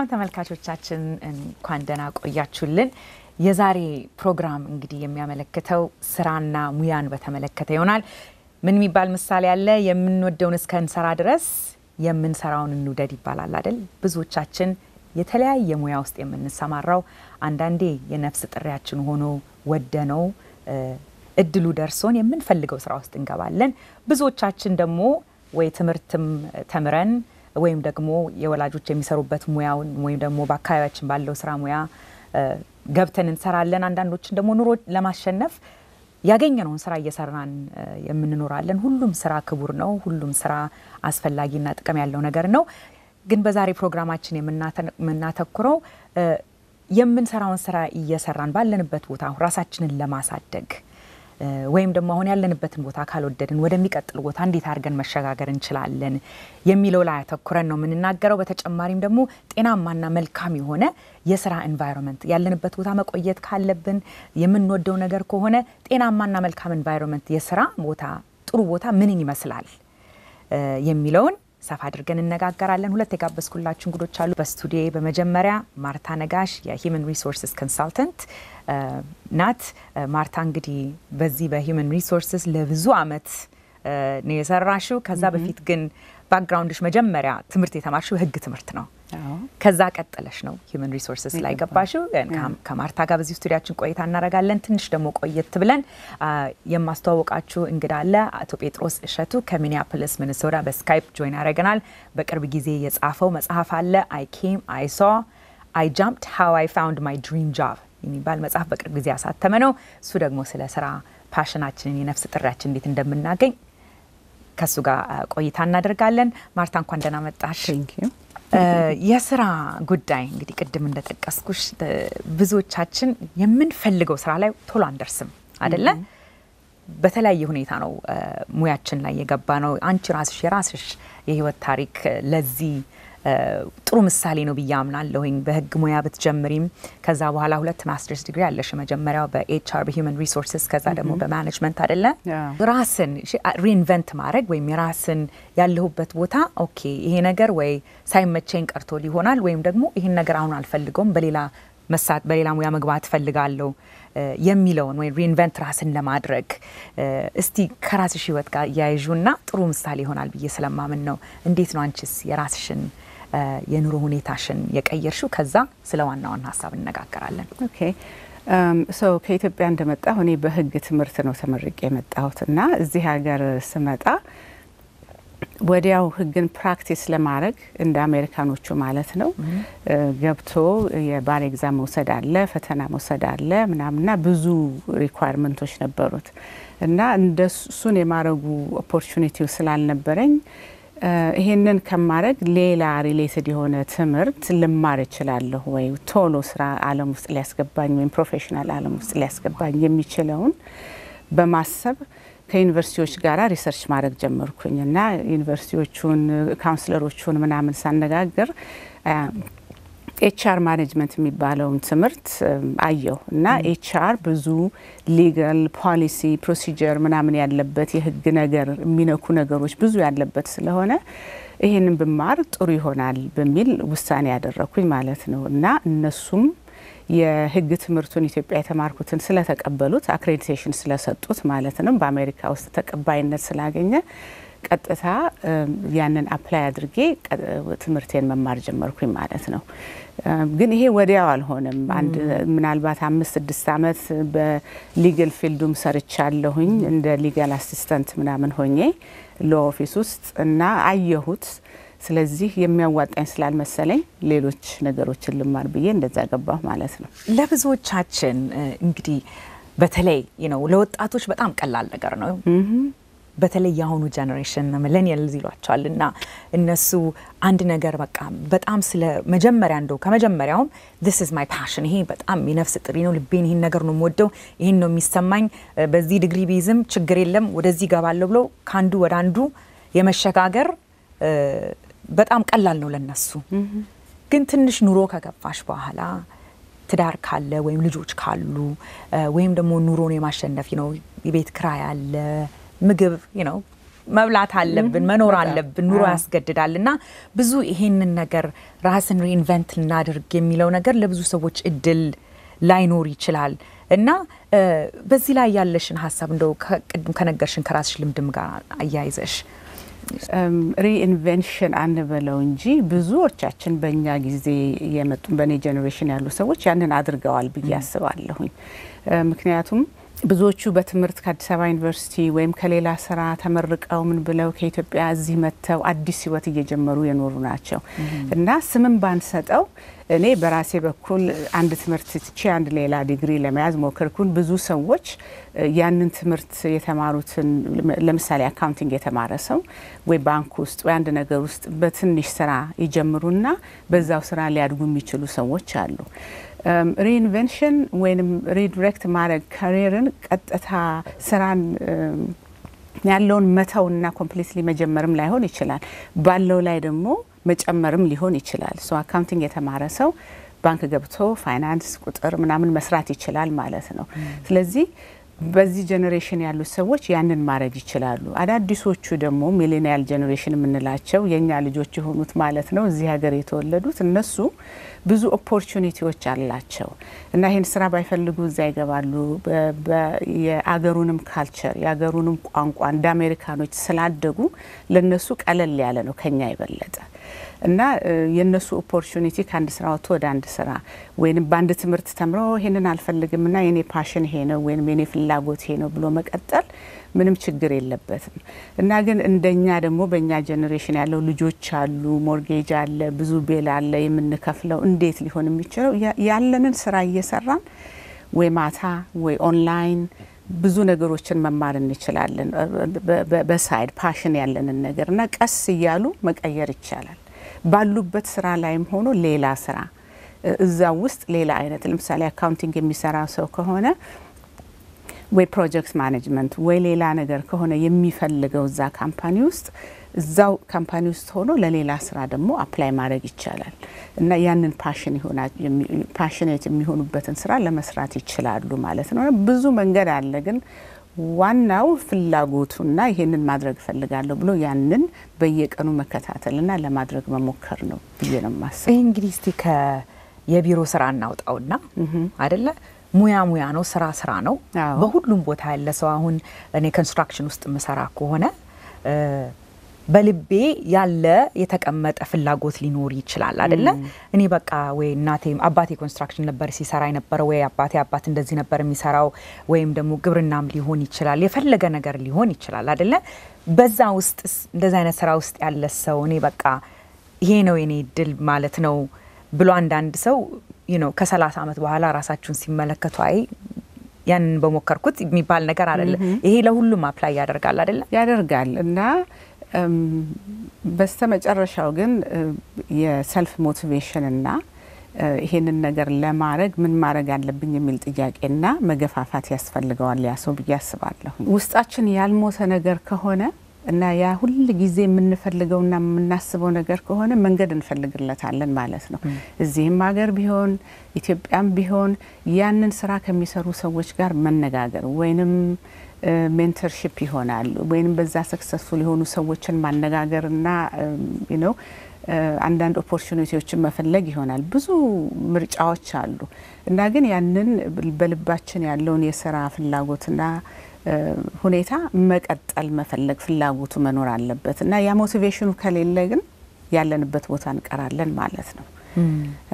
ሰላም ተመልካቾቻችን እንኳን ደህና ቆያችሁልን። የዛሬ ፕሮግራም እንግዲህ የሚያመለክተው ስራና ሙያን በተመለከተ ይሆናል። ምን የሚባል ምሳሌ አለ? የምንወደውን እስከንሰራ ድረስ የምንሰራውን እንውደድ ይባላል አይደል? ብዙዎቻችን የተለያየ ሙያ ውስጥ የምንሰማራው አንዳንዴ የነፍስ ጥሪያችን ሆኖ ወደነው እድሉ ደርሶን የምንፈልገው ስራ ውስጥ እንገባለን። ብዙዎቻችን ደግሞ ወይ ትምህርትም ተምረን ወይም ደግሞ የወላጆች የሚሰሩበት ሙያውን ወይም ደግሞ በአካባቢያችን ባለው ስራ ሙያ ገብተን እንሰራለን። አንዳንዶችን ደግሞ ኑሮ ለማሸነፍ ያገኘነውን ስራ እየሰራን የምንኖራለን። ሁሉም ስራ ክቡር ነው። ሁሉም ስራ አስፈላጊና ጥቅም ያለው ነገር ነው። ግን በዛሬ ፕሮግራማችን የምናተኩረው የምንሰራውን ስራ እየሰራን ባለንበት ቦታ ራሳችንን ለማሳደግ ወይም ደግሞ አሁን ያለንበትን ቦታ ካልወደድን ወደሚቀጥል ቦታ እንዴት አድርገን መሸጋገር እንችላለን የሚለው ላይ አተኩረን ነው የምንናገረው። በተጨማሪም ደግሞ ጤናማና መልካም የሆነ የስራ ኤንቫይሮንመንት ያለንበት ቦታ መቆየት ካለብን የምንወደው ነገር ከሆነ ጤናማና መልካም ኤንቫይሮንመንት የስራ ቦታ ጥሩ ቦታ ምንን ይመስላል የሚለውን ሰፋ አድርገን እነጋገራለን። ሁለት የጋበዝኩላችሁ እንግዶች አሉ በስቱዲዮ። በመጀመሪያ ማርታ ነጋሽ የሂውመን ሪሶርስስ ኮንሳልተንት ናት። ማርታ እንግዲህ በዚህ በሂውመን ሪሶርስስ ለብዙ አመት ነው የሰራሽው። ከዛ በፊት ግን ባክግራውንድሽ መጀመሪያ ትምህርት የተማርሽው የህግ ትምህርት ነው ከዛ ቀጠለሽ ነው ሂውመን ሪሶርስስ ላይ ገባሽው። ከማርታ ጋር በዚህ ስቱዲያችን ቆይታ እናደርጋለን። ትንሽ ደግሞ ቆየት ብለን የማስተዋወቃችሁ እንግዳ አለ። አቶ ጴጥሮስ እሸቱ ከሚኒያፖሊስ ሚኒሶታ በስካይፕ ጆይን ያደረገናል። በቅርብ ጊዜ የጻፈው መጽሐፍ አለ አይ ኬም አይ ሶ አይ ጃምፕድ ሃው አይ ፋውንድ ማይ ድሪም ጆብ የሚባል መጽሐፍ በቅርብ ጊዜ ያሳተመ ነው። እሱ ደግሞ ስለ ስራ ፓሽናችንን የነፍስ ጥሪያችን እንዴት እንደምናገኝ ከእሱ ጋር ቆይታ እናደርጋለን። ማርታ እንኳን ደህና መጣሽ። የስራ ጉዳይ እንግዲህ ቅድም እንደጠቀስኩሽ ብዙዎቻችን የምንፈልገው ስራ ላይ ቶሎ አንደርስም አደለ? በተለያየ ሁኔታ ነው ሙያችን ላይ የገባ ነው። አንቺ ራስሽ የራስሽ የህይወት ታሪክ ለዚህ ጥሩ ምሳሌ ነው ብዬ አምናለሁኝ። በህግ ሙያ ብትጀምሪም ከዛ በኋላ ሁለት ማስተርስ ዲግሪ አለሽ። መጀመሪያው በኤችአር በሂውመን ሪሶርስስ ከዛ ደግሞ በማኔጅመንት አደለ። ራስን ሪኢንቨንት ማድረግ ወይም የራስን ያለሁበት ቦታ ኦኬ፣ ይሄ ነገር ወይ ሳይመቸኝ ቀርቶ ሊሆናል ወይም ደግሞ ይህን ነገር አሁን አልፈልገውም በሌላ መሳት በሌላ ሙያ መግባት ፈልጋለሁ የሚለውን ወይም ሪኢንቨንት ራስን ለማድረግ እስቲ ከራስሽ ህይወት ጋር እያያዡና ጥሩ ምሳሌ ይሆናል ብዬ ስለማምን ነው። እንዴት ነው አንቺስ የራስሽን የኑሮ ሁኔታሽን የቀየርሽው? ከዛ ስለ ዋና ዋና ሀሳብ እነጋገራለን። ኦኬ ሰው ከኢትዮጵያ እንደመጣ እኔ በህግ ትምህርት ነው ተመርቄ የመጣሁት እና እዚህ ሀገር ስመጣ ወዲያው ህግን ፕራክቲስ ለማድረግ እንደ አሜሪካኖቹ ማለት ነው ገብቶ የባር ኤግዛም መውሰድ አለ፣ ፈተና መውሰድ አለ ምናምንና ብዙ ሪኳርመንቶች ነበሩት እና እንደሱን የማድረጉ ኦፖርቹኒቲው ስላልነበረኝ ይሄንን ከማድረግ ሌላ ሪሌትድ የሆነ ትምህርት ልማር እችላለሁ ወይ ቶሎ ስራ አለም ውስጥ ሊያስገባኝ ወይም ፕሮፌሽናል አለም ውስጥ ሊያስገባኝ የሚችለውን በማሰብ ከዩኒቨርሲቲዎች ጋር ሪሰርች ማድረግ ጀመርኩኝ እና ዩኒቨርሲቲዎቹን ካውንስለሮቹን ምናምን ሳነጋግር ኤችአር ማኔጅመንት የሚባለውን ትምህርት አየሁ እና ኤችአር ብዙ ሊጋል ፖሊሲ ፕሮሲጀር ምናምን ያለበት የህግ ነገር የሚነኩ ነገሮች ብዙ ያለበት ስለሆነ ይህንን ብማር ጥሩ ይሆናል በሚል ውሳኔ ያደረግኩኝ ማለት ነው እና እነሱም የህግ ትምህርቱን ኢትዮጵያ የተማርኩትን ስለተቀበሉት አክሬዲቴሽን ስለሰጡት ማለት ነው በአሜሪካ ውስጥ ተቀባይነት ስላገኘ ቀጥታ ያንን አፕላይ አድርጌ ትምህርቴን መማር ጀመርኩኝ ማለት ነው። ግን ይሄ ወዲያው አልሆነም። አንድ ምናልባት አምስት ስድስት ዓመት በሊግል ፊልዱም ሰርቻለሁኝ እንደ ሊጋል አሲስተንት ምናምን ሆኜ ሎ ኦፊስ ውስጥ እና አየሁት። ስለዚህ የሚያዋጣኝ ስላልመሰለኝ ሌሎች ነገሮችን ልማር ብዬ እንደዛ ገባሁ ማለት ነው። ለብዙዎቻችን እንግዲህ በተለይ ነው ለወጣቶች በጣም ቀላል ነገር ነው በተለይ የአሁኑ ጀኔሬሽን ሚሌኒያልዝ ይሏቸዋል እና እነሱ አንድ ነገር በቃ በጣም ስለ መጀመሪያ እንደው ከመጀመሪያውም ዚስ ኢዝ ማይ ፓሽን ይሄ በጣም የነፍስ ጥሪ ነው፣ ልቤን ይህን ነገር ነው የምወደው፣ ይህን ነው የሚሰማኝ፣ በዚህ ዲግሪ ቢይዝም ችግር የለም ወደዚህ ገባለሁ ብሎ ከአንዱ ወደ አንዱ የመሸጋገር በጣም ቀላል ነው ለነሱ። ግን ትንሽ ኑሮ ከገፋሽ በኋላ ትዳር ካለ ወይም ልጆች ካሉ ወይም ደግሞ ኑሮን የማሸነፊ ነው የቤት ክራይ አለ ምግብ ነው መብላት አለብን፣ መኖር አለብን፣ ኑሮ ያስገድዳል። እና ብዙ ይሄንን ነገር ራስን ሪኢንቨንት ልናድርግ የሚለው ነገር ለብዙ ሰዎች እድል ላይኖር ይችላል። እና በዚህ ላይ ያለሽን ሀሳብ እንደው ቅድም ከነገርሽን ከራስሽ ልምድም ጋር አያይዘሽ ሪኢንቨንሽን አንበለው እንጂ ብዙዎቻችን በእኛ ጊዜ የመጡ በእኔ ጀኔሬሽን ያሉ ሰዎች ያንን አድርገዋል ብዬ አስባለሁኝ ምክንያቱም ብዙዎቹ በትምህርት ከአዲስ አበባ ዩኒቨርሲቲ ወይም ከሌላ ስራ ተመርቀው ምን ብለው ከኢትዮጵያ እዚህ መጥተው አዲስ ህይወት እየጀመሩ የኖሩ ናቸው እና ስምን ባንሰጠው እኔ በራሴ በኩል አንድ ትምህርት ትቼ አንድ ሌላ ዲግሪ ለመያዝ ሞከርኩን። ብዙ ሰዎች ያንን ትምህርት የተማሩትን ለምሳሌ አካውንቲንግ የተማረ ሰው ወይ ባንክ ውስጥ ወይ አንድ ነገር ውስጥ በትንሽ ስራ ይጀምሩና በዛው ስራ ሊያድጉ የሚችሉ ሰዎች አሉ። ሪኢንቨንሽን ወይም ሪዲሬክት ማድረግ ካሪየርን ቀጥታ ስራን um, ያለውን መተውና ኮምፕሊትሊ መጀመርም ላይሆን ይችላል። ባለው ላይ ደግሞ መጨመርም ሊሆን ይችላል። ሶ አካውንቲንግ የተማረ ሰው ባንክ ገብቶ ፋይናንስ፣ ቁጥር ምናምን መስራት ይችላል ማለት ነው። ስለዚህ በዚህ ጀኔሬሽን ያሉት ሰዎች ያንን ማድረግ ይችላሉ። አዳዲሶቹ ደግሞ ሚሊኒያል ጀኔሬሽን የምንላቸው የእኛ ልጆች የሆኑት ማለት ነው፣ እዚህ ሀገር የተወለዱት እነሱ ብዙ ኦፖርቹኒቲዎች አላቸው እና ይህን ስራ ባይፈልጉ እዚያ ይገባሉ። የአገሩንም ካልቸር የአገሩንም ቋንቋ እንደ አሜሪካኖች ስላደጉ ለነሱ ቀለል ያለ ነው ከኛ የበለጠ እና የነሱ ኦፖርቹኒቲ ከአንድ ስራ ወጥቶ ወደ አንድ ስራ ወይም በአንድ ትምህርት ተምሮ ይሄንን አልፈልግም ና የኔ ፓሽን ይሄ ነው ወይም የኔ ፍላጎት ይሄ ነው ብሎ መቀጠል ምንም ችግር የለበትም። እና ግን እንደኛ ደግሞ በእኛ ጀኔሬሽን ያለው ልጆች አሉ፣ ሞርጌጅ አለ፣ ብዙ ቤል አለ የምንከፍለው። እንዴት ሊሆን የሚችለው ያለንን ስራ እየሰራን ወይ ማታ ወይ ኦንላይን ብዙ ነገሮችን መማር እንችላለን። በሳይድ ፓሽን ያለንን ነገር እና ቀስ እያሉ መቀየር ይቻላል። ባሉበት ስራ ላይም ሆኖ ሌላ ስራ እዛ ውስጥ ሌላ አይነት ለምሳሌ አካውንቲንግ የሚሰራ ሰው ከሆነ ወይ ፕሮጀክት ማኔጅመንት ወይ ሌላ ነገር ከሆነ የሚፈልገው እዛ ካምፓኒ ውስጥ እዛው ካምፓኒ ውስጥ ሆኖ ለሌላ ስራ ደግሞ አፕላይ ማድረግ ይቻላል እና ያንን ፓሽን ፓሽኔት የሚሆኑበትን ስራ ለመስራት ይችላሉ ማለት ነው። ብዙ መንገድ አለ ግን ዋናው ፍላጎቱና ይሄንን ማድረግ እፈልጋለሁ ብሎ ያንን በየቀኑ መከታተልና ለማድረግ መሞከር ነው ብዬ ነው የማስበው። ይህ እንግዲህ እስቲ የቢሮ ስራ እናውጣውና አደለ ሙያ ሙያ ነው፣ ስራ ስራ ነው። በሁሉም ቦታ ያለ ሰው አሁን እኔ ኮንስትራክሽን ውስጥ የምሰራ ከሆነ በልቤ ያለ የተቀመጠ ፍላጎት ሊኖር ይችላል አደለ? እኔ በቃ ወይ እናቴ አባቴ ኮንስትራክሽን ነበር ሲሰራ የነበረ ወይ አባቴ አባት እንደዚህ ነበር የሚሰራው፣ ወይም ደግሞ ግብርናም ሊሆን ይችላል፣ የፈለገ ነገር ሊሆን ይችላል አደለ? በዛ ውስጥ እንደዚ አይነት ስራ ውስጥ ያለ ሰው እኔ በቃ ይሄ ነው የኔ ድል ማለት ነው ብሎ አንዳንድ ሰው ነው ከሰላሳ ዓመት በኋላ ራሳችሁን ሲመለከቱ አይ ያንን በሞከርኩት የሚባል ነገር አይደለም። ይሄ ለሁሉም አፕላይ ያደርጋል አደለ? ያደርጋል እና በስተመጨረሻው ግን የሰልፍ ሞቲቬሽንና ይህንን ነገር ለማድረግ ምን ማድረግ አለብኝ የሚል ጥያቄና መገፋፋት ያስፈልገዋል ያ ሰው ብዬ አስባለሁ። ውስጣችን ያልሞተ ነገር ከሆነ እና ያ ሁል ጊዜ የምንፈልገውና የምናስበው ነገር ከሆነ መንገድ እንፈልግለታለን ማለት ነው። እዚህም ሀገር ቢሆን ኢትዮጵያም ቢሆን ያንን ስራ ከሚሰሩ ሰዎች ጋር መነጋገር ወይንም ሜንተርሽፕ ይሆናል ወይም በዛ ሰክሰስፉል የሆኑ ሰዎችን ማነጋገርና ነው አንዳንድ ኦፖርቹኒቲዎችን መፈለግ ይሆናል። ብዙ ምርጫዎች አሉ እና ግን ያንን በልባችን ያለውን የስራ ፍላጎትና ሁኔታ መቀጠል መፈለግ ፍላጎቱ መኖር አለበት እና ያ ሞቲቬሽኑ ከሌለ ግን ያለንበት ቦታ እንቀራለን ማለት ነው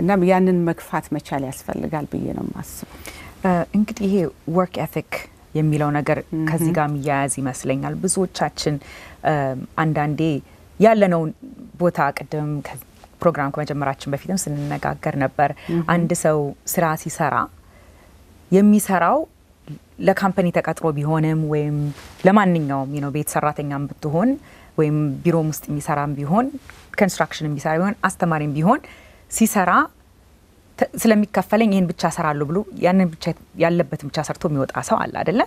እና ያንን መግፋት መቻል ያስፈልጋል ብዬ ነው የማስበው። እንግዲህ ይሄ ወርክ ኤቲክ የሚለው ነገር ከዚህ ጋር የሚያያዝ ይመስለኛል። ብዙዎቻችን አንዳንዴ ያለነውን ቦታ ቅድም ፕሮግራም ከመጀመራችን በፊትም ስንነጋገር ነበር። አንድ ሰው ስራ ሲሰራ የሚሰራው ለካምፓኒ ተቀጥሮ ቢሆንም ወይም ለማንኛውም ነው ቤት ሰራተኛም ብትሆን ወይም ቢሮም ውስጥ የሚሰራም ቢሆን ኮንስትራክሽን የሚሰራ ቢሆን አስተማሪም ቢሆን ሲሰራ ስለሚከፈለኝ ይህን ብቻ ሰራለሁ ብሎ ያንን ብቻ ያለበትን ብቻ ሰርቶ የሚወጣ ሰው አለ አደለ?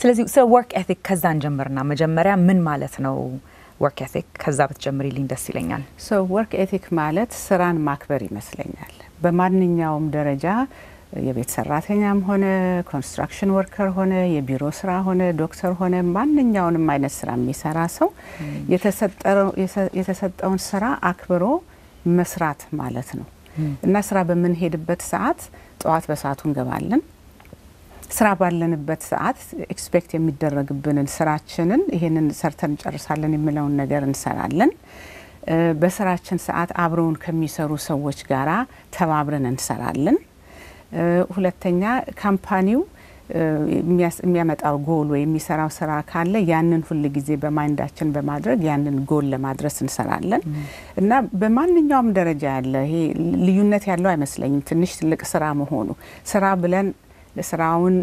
ስለዚህ ስለ ወርክ ኤቲክ ከዛ እንጀምርና መጀመሪያ ምን ማለት ነው ወርክ ኤቲክ? ከዛ ብትጀምሪልኝ ደስ ይለኛል። ወርክ ኤቲክ ማለት ስራን ማክበር ይመስለኛል። በማንኛውም ደረጃ የቤት ሰራተኛም ሆነ ኮንስትራክሽን ወርከር ሆነ የቢሮ ስራ ሆነ ዶክተር ሆነ ማንኛውንም አይነት ስራ የሚሰራ ሰው የተሰጠውን ስራ አክብሮ መስራት ማለት ነው። እና ስራ በምንሄድበት ሰዓት ጠዋት በሰዓቱ እንገባለን። ስራ ባለንበት ሰዓት ኤክስፔክት የሚደረግብንን ስራችንን ይሄንን ሰርተን እንጨርሳለን የሚለውን ነገር እንሰራለን። በስራችን ሰዓት አብረውን ከሚሰሩ ሰዎች ጋራ ተባብረን እንሰራለን። ሁለተኛ ካምፓኒው የሚያመጣው ጎል ወይ የሚሰራው ስራ ካለ ያንን ሁል ጊዜ በማይንዳችን በማድረግ ያንን ጎል ለማድረስ እንሰራለን እና በማንኛውም ደረጃ ያለ ይሄ ልዩነት ያለው አይመስለኝም። ትንሽ ትልቅ ስራ መሆኑ ስራ ብለን ስራውን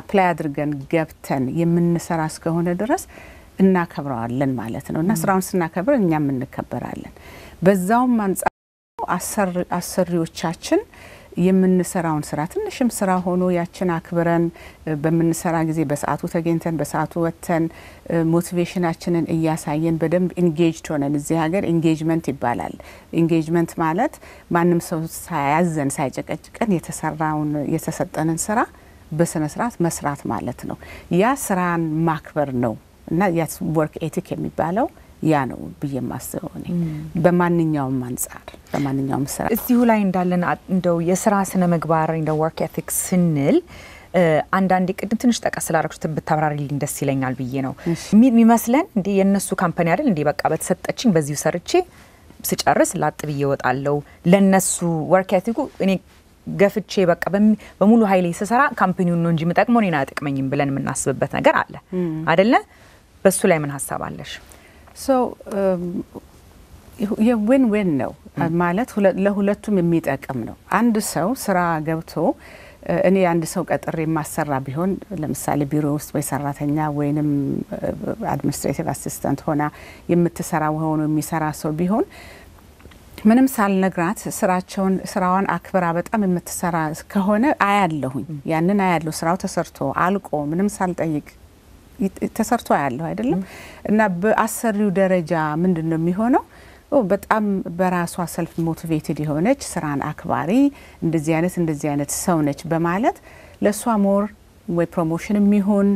አፕላይ አድርገን ገብተን የምንሰራ እስከሆነ ድረስ እናከብረዋለን ማለት ነው እና ስራውን ስናከብር እኛም እንከበራለን። በዛውም አንጻር አሰሪዎቻችን የምንሰራውን ስራ ትንሽም ስራ ሆኖ ያችን አክብረን በምንሰራ ጊዜ በሰዓቱ ተገኝተን በሰዓቱ ወጥተን ሞቲቬሽናችንን እያሳየን በደንብ ኢንጌጅድ ሆነን እዚህ ሀገር ኢንጌጅመንት ይባላል። ኢንጌጅመንት ማለት ማንም ሰው ሳያዘን ሳይጨቀጭቀን የተሰራውን የተሰጠንን ስራ በስነ ስርዓት መስራት ማለት ነው። ያ ስራን ማክበር ነው እና ያ ወርክ ኤቲክ የሚባለው ያ ነው ብዬ የማስበው እኔ በማንኛውም አንጻር በማንኛውም ስራ እዚሁ ላይ እንዳለን እንደው የስራ ስነ ምግባር እንደ ወርክ ኤቲክስ ስንል አንዳንዴ ቅድም ትንሽ ጠቀስ ስላደረግሽ ብታብራሪልኝ ደስ ይለኛል ብዬ ነው የሚመስለን። እንዲህ የእነሱ ካምፓኒ አይደል እንዲህ በቃ በተሰጠችኝ በዚሁ ሰርቼ ስጨርስ ላጥ ብዬ እወጣለሁ። ለእነሱ ወርክ ኤቲኩ እኔ ገፍቼ በቃ በሙሉ ኃይሌ ስሰራ ካምፓኒውን ነው እንጂ የምጠቅመው እኔን አይጠቅመኝም ብለን የምናስብበት ነገር አለ አደለ? በሱ ላይ ምን ሀሳብ አለሽ? Um, የዊን ዊን ነው hmm. ማለት ለሁለቱም የሚጠቅም ነው። አንድ ሰው ስራ ገብቶ እኔ አንድ ሰው ቀጥሬ የማሰራ ቢሆን ለምሳሌ ቢሮ ውስጥ ወይ ሰራተኛ ወይንም አድሚኒስትሬቲቭ አሲስተንት ሆና የምትሰራ ሆኖ የሚሰራ ሰው ቢሆን ምንም ሳልነግራት ስራቸውን ስራዋን አክብራ በጣም የምትሰራ ከሆነ አያለሁኝ፣ hmm. ያንን አያለሁ። ስራው ተሰርቶ አልቆ ምንም ሳልጠይቅ ተሰርቶ ያለው አይደለም እና በአሰሪው ደረጃ ምንድን ነው የሚሆነው? በጣም በራሷ ሰልፍ ሞቲቬትድ የሆነች ስራን አክባሪ እንደዚህ አይነት እንደዚህ አይነት ሰው ነች በማለት ለእሷ ሞር ወይ ፕሮሞሽን የሚሆን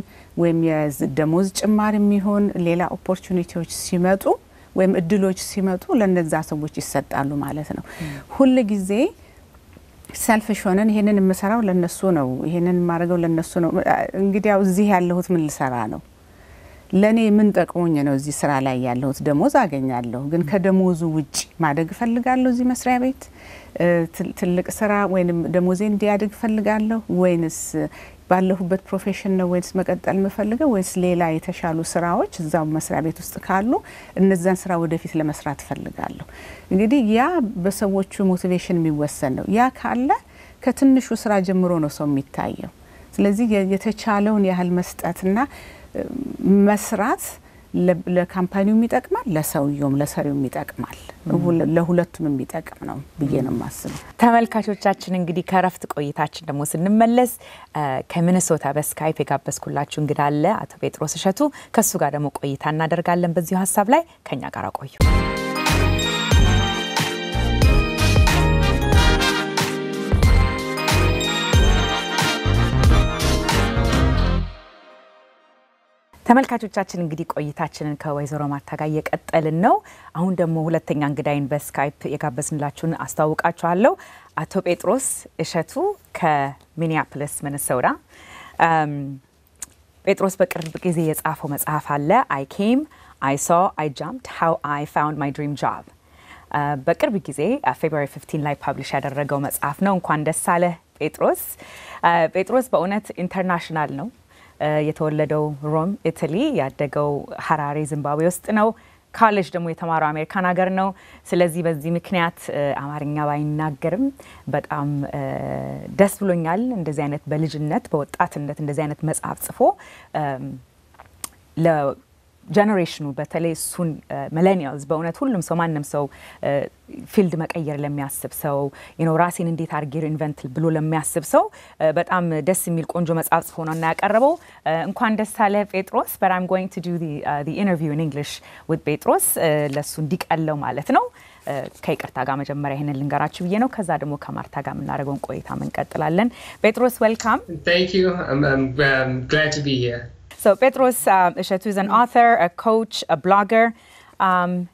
ወይም የደሞዝ ጭማሪ የሚሆን ሌላ ኦፖርቹኒቲዎች ሲመጡ ወይም እድሎች ሲመጡ ለነዛ ሰዎች ይሰጣሉ ማለት ነው ሁል ጊዜ ሰልፍሽ ሆነን ይሄንን የምሰራው ለነሱ ነው፣ ይሄንን የማደርገው ለነሱ ነው። ያው እዚህ ያለሁት ምን ልሰራ ነው? ለእኔ ምን ጠቅሞኝ ነው እዚህ ስራ ላይ ያለሁት? ደሞዝ አገኛለሁ፣ ግን ከደሞዙ ውጭ ማደግ እፈልጋለሁ እዚህ መስሪያ ቤት ትልቅ ስራ ወይም ደሞዜ እንዲያድግ ፈልጋለሁ ወይንስ ባለሁበት ፕሮፌሽን ነው ወይስ መቀጠል የምፈልገው ወይስ ሌላ የተሻሉ ስራዎች እዛው መስሪያ ቤት ውስጥ ካሉ እነዛን ስራ ወደፊት ለመስራት ፈልጋለሁ እንግዲህ ያ በሰዎቹ ሞቲቬሽን የሚወሰን ነው። ያ ካለ ከትንሹ ስራ ጀምሮ ነው ሰው የሚታየው። ስለዚህ የተቻለውን ያህል መስጠትና መስራት ለካምፓኒውም ይጠቅማል፣ ለሰውየውም ለሰሪውም ይጠቅማል፣ ለሁለቱም የሚጠቅም ነው ብዬ ነው የማስበው። ተመልካቾቻችን እንግዲህ ከረፍት ቆይታችን ደግሞ ስንመለስ ከሚኒሶታ በስካይፕ የጋበዝኩላችሁ እንግዳ አለ አቶ ጴጥሮስ እሸቱ። ከእሱ ጋር ደግሞ ቆይታ እናደርጋለን። በዚሁ ሀሳብ ላይ ከኛ ጋር ቆዩ። ተመልካቾቻችን እንግዲህ ቆይታችንን ከወይዘሮ ማርታ ጋር እየቀጠልን ነው። አሁን ደግሞ ሁለተኛ እንግዳይን በስካይፕ የጋበዝንላችሁን አስተዋውቃችኋለሁ። አቶ ጴጥሮስ እሸቱ ከሚኒያፖሊስ ሚኒሶታ። ጴጥሮስ በቅርብ ጊዜ የጻፈው መጽሐፍ አለ አይ ኬም አይ ሶ አይ ጃምፕድ ሃው አይ ፋውንድ ማይ ድሪም ጃብ። በቅርብ ጊዜ ፌብሪ 15 ላይ ፓብሊሽ ያደረገው መጽሐፍ ነው። እንኳን ደስ አለህ ጴጥሮስ። ጴጥሮስ በእውነት ኢንተርናሽናል ነው የተወለደው ሮም ኢትሊ፣ ያደገው ሀራሬ ዚምባብዌ ውስጥ ነው። ካሌጅ ደግሞ የተማረው አሜሪካን ሀገር ነው። ስለዚህ በዚህ ምክንያት አማርኛ ባይናገርም በጣም ደስ ብሎኛል። እንደዚህ አይነት በልጅነት በወጣትነት እንደዚህ አይነት መጽሐፍ ጽፎ ጀነሬሽኑ በተለይ እሱን ሚሌኒያልስ በእውነት ሁሉም ሰው ማንም ሰው ፊልድ መቀየር ለሚያስብ ሰው ራሴን እንዴት አድርጌ ኢንቨንት ብሎ ለሚያስብ ሰው በጣም ደስ የሚል ቆንጆ መጽሐፍ ሆኖ እና ያቀረበው እንኳን ደስ አለ ጴጥሮስ በት አም ጎይንግ ቱ ዱ ኢንተርቪው ኢን እንግሊሽ ዊዝ ጴጥሮስ ለእሱ እንዲቀለው ማለት ነው። ከይቅርታ ጋር መጀመሪያ ይህንን ልንገራችሁ ብዬ ነው። ከዛ ደግሞ ከማርታ ጋር የምናደርገውን ቆይታ እንቀጥላለን። ጴጥሮስ ወልካም So Petros uh, is an author, a coach, a blogger. Um,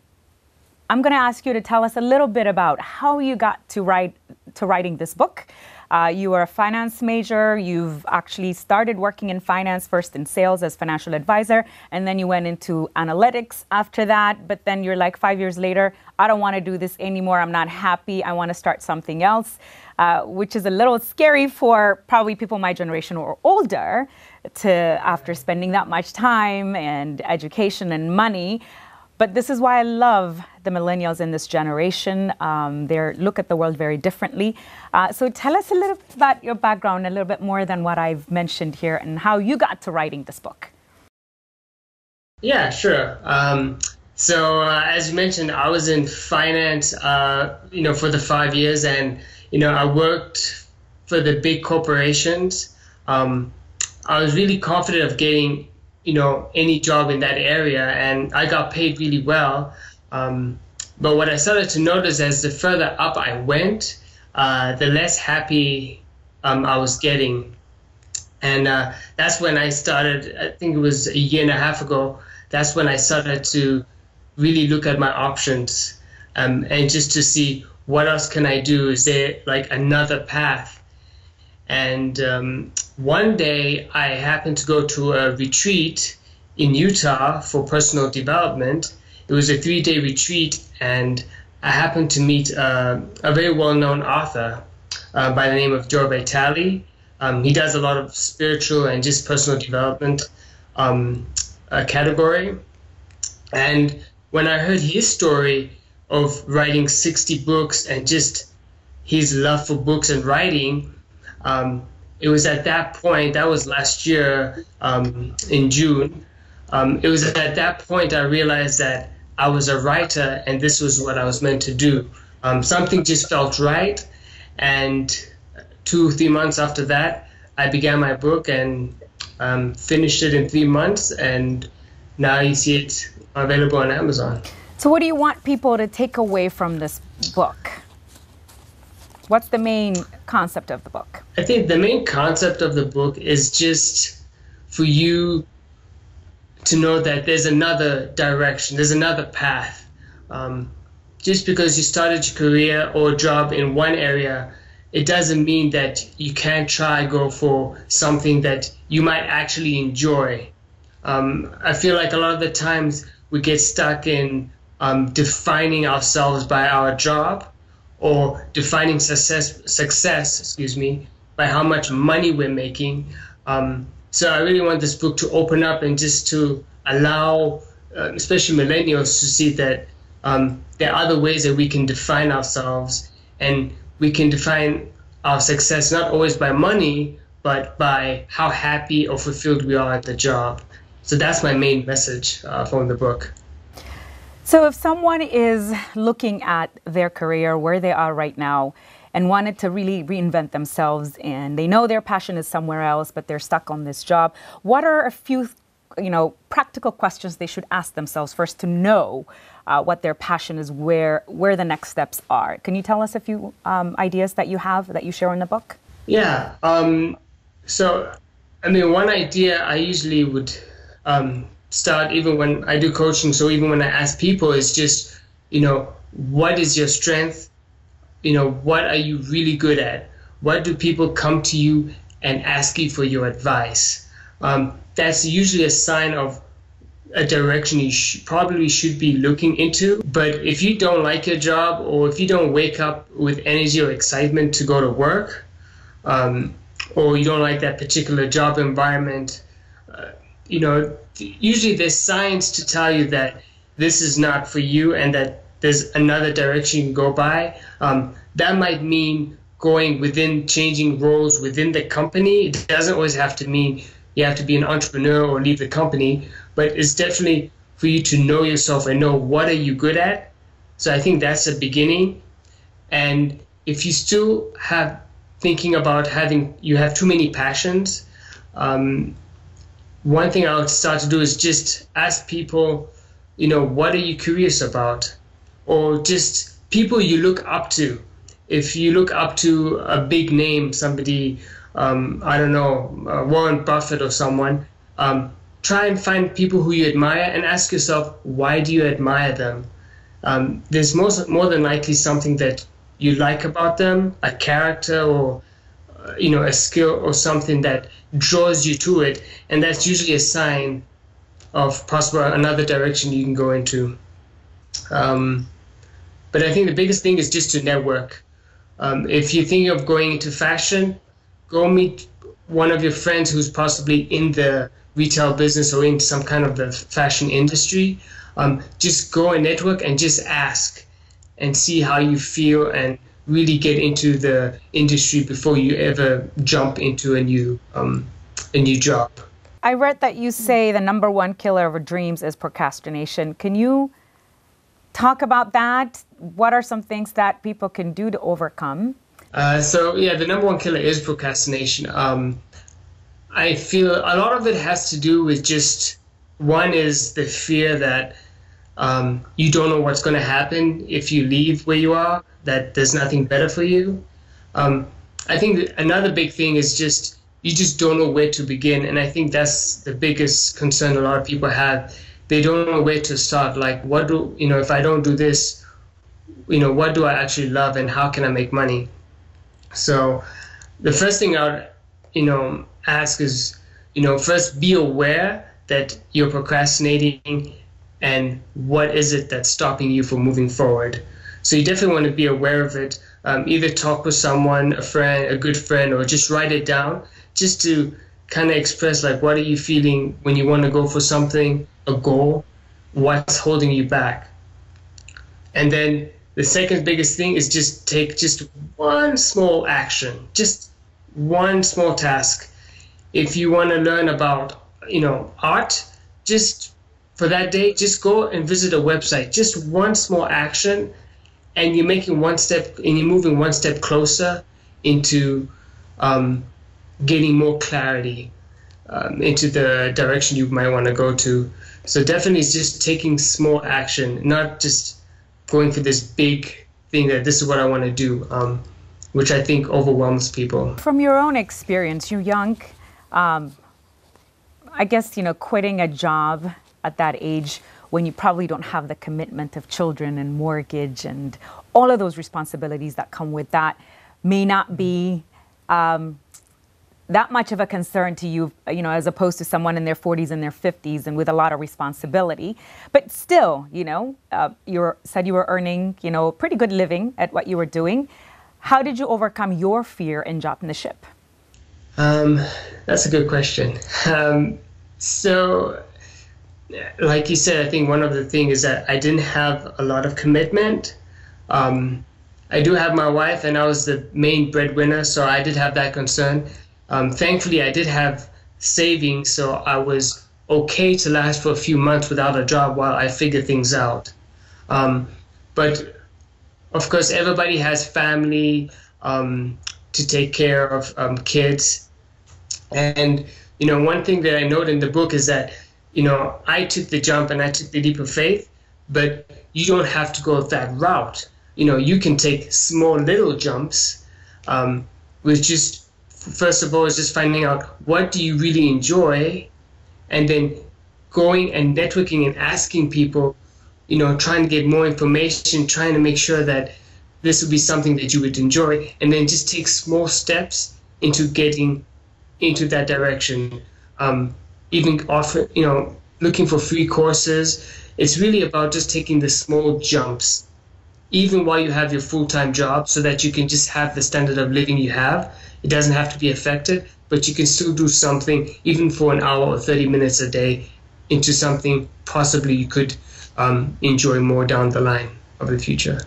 I'm going to ask you to tell us a little bit about how you got to write to writing this book. Uh, you are a finance major. You've actually started working in finance first in sales as financial advisor, and then you went into analytics after that. But then you're like five years later, I don't want to do this anymore. I'm not happy. I want to start something else, uh, which is a little scary for probably people my generation or older to after spending that much time and education and money. But this is why I love the millennials in this generation. Um, they look at the world very differently. Uh, so tell us a little bit about your background, a little bit more than what I've mentioned here, and how you got to writing this book. Yeah, sure. Um, so uh, as you mentioned, I was in finance, uh, you know, for the five years, and you know, I worked for the big corporations. Um, I was really confident of getting, you know, any job in that area, and I got paid really well. Um, but what I started to notice as the further up I went, uh, the less happy um, I was getting, and uh, that's when I started. I think it was a year and a half ago. That's when I started to really look at my options um, and just to see what else can I do. Is there like another path? And um, one day I happened to go to a retreat in Utah for personal development. It was a three day retreat, and I happened to meet uh, a very well known author uh, by the name of Joe Vitale. Um, he does a lot of spiritual and just personal development um, uh, category. And when I heard his story of writing 60 books and just his love for books and writing, um, it was at that point, that was last year um, in June. Um, it was at that point I realized that I was a writer and this was what I was meant to do. Um, something just felt right. And two, three months after that, I began my book and um, finished it in three months. And now you see it available on Amazon. So, what do you want people to take away from this book? What's the main concept of the book? I think the main concept of the book is just for you to know that there's another direction, there's another path. Um, just because you started your career or job in one area, it doesn't mean that you can't try go for something that you might actually enjoy. Um, I feel like a lot of the times we get stuck in um, defining ourselves by our job or defining success, success, excuse me, by how much money we're making. Um, so I really want this book to open up and just to allow, uh, especially millennials, to see that um, there are other ways that we can define ourselves, and we can define our success not always by money, but by how happy or fulfilled we are at the job. So that's my main message uh, from the book. So, if someone is looking at their career, where they are right now, and wanted to really reinvent themselves, and they know their passion is somewhere else, but they're stuck on this job, what are a few, you know, practical questions they should ask themselves first to know uh, what their passion is, where where the next steps are? Can you tell us a few um, ideas that you have that you share in the book? Yeah. Um, so, I mean, one idea I usually would um, start even when I do coaching. So even when I ask people, it's just, you know, what is your strength? You know, what are you really good at? What do people come to you and ask you for your advice? Um, that's usually a sign of a direction you sh- probably should be looking into. But if you don't like your job or if you don't wake up with energy or excitement to go to work, um, or you don't like that particular job environment, uh, you know, usually there's signs to tell you that this is not for you and that there's another direction you can go by. Um, that might mean going within changing roles within the company. It doesn't always have to mean you have to be an entrepreneur or leave the company, but it's definitely for you to know yourself and know what are you good at. So I think that's a beginning. And if you still have thinking about having you have too many passions, um, one thing I'll start to do is just ask people, you know, what are you curious about? Or just people you look up to. If you look up to a big name, somebody, um, I don't know, uh, Warren Buffett or someone, um, try and find people who you admire and ask yourself, why do you admire them? Um, there's most, more than likely something that you like about them, a character or you know a skill or something that draws you to it and that's usually a sign of possible another direction you can go into um, but i think the biggest thing is just to network um, if you're thinking of going into fashion go meet one of your friends who's possibly in the retail business or in some kind of the fashion industry um, just go and network and just ask and see how you feel and really get into the industry before you ever jump into a new um, a new job. I read that you say the number one killer of dreams is procrastination. Can you talk about that? What are some things that people can do to overcome? Uh, so yeah, the number one killer is procrastination. Um, I feel a lot of it has to do with just one is the fear that um, you don't know what's going to happen if you leave where you are, that there's nothing better for you. Um, I think another big thing is just you just don't know where to begin. And I think that's the biggest concern a lot of people have. They don't know where to start. Like, what do, you know, if I don't do this, you know, what do I actually love and how can I make money? So the first thing I would, you know, ask is, you know, first be aware that you're procrastinating and what is it that's stopping you from moving forward. So you definitely want to be aware of it. Um, either talk with someone, a friend, a good friend, or just write it down, just to kind of express like what are you feeling when you want to go for something, a goal, what's holding you back. And then the second biggest thing is just take just one small action, just one small task. If you want to learn about you know art, just for that day, just go and visit a website. Just one small action, and you're making one step, and you're moving one step closer into um, getting more clarity um, into the direction you might want to go to. So definitely, it's just taking small action, not just going for this big thing that this is what I want to do, um, which I think overwhelms people. From your own experience, you young. Um, I guess you know quitting a job at that age when you probably don't have the commitment of children and mortgage and all of those responsibilities that come with that may not be um, that much of a concern to you, you know, as opposed to someone in their 40s and their 50s and with a lot of responsibility. But still, you know, uh, you said you were earning, you know, pretty good living at what you were doing. How did you overcome your fear in dropping the ship? Um, that's a good question. Um, so like you said, I think one of the things is that I didn't have a lot of commitment. Um, I do have my wife, and I was the main breadwinner, so I did have that concern. Um, thankfully, I did have savings, so I was okay to last for a few months without a job while I figure things out. Um, but of course, everybody has family um, to take care of, um, kids. And, you know, one thing that I note in the book is that you know, I took the jump and I took the leap of faith, but you don't have to go that route. You know, you can take small little jumps, um, which just, first of all, is just finding out what do you really enjoy, and then going and networking and asking people, you know, trying to get more information, trying to make sure that this would be something that you would enjoy, and then just take small steps into getting into that direction. Um, even offer, you know, looking for free courses. It's really about just taking the small jumps, even while you have your full time job, so that you can just have the standard of living you have. It doesn't have to be affected, but you can still do something, even for an hour or 30 minutes a day, into something possibly you could um, enjoy more down the line of the future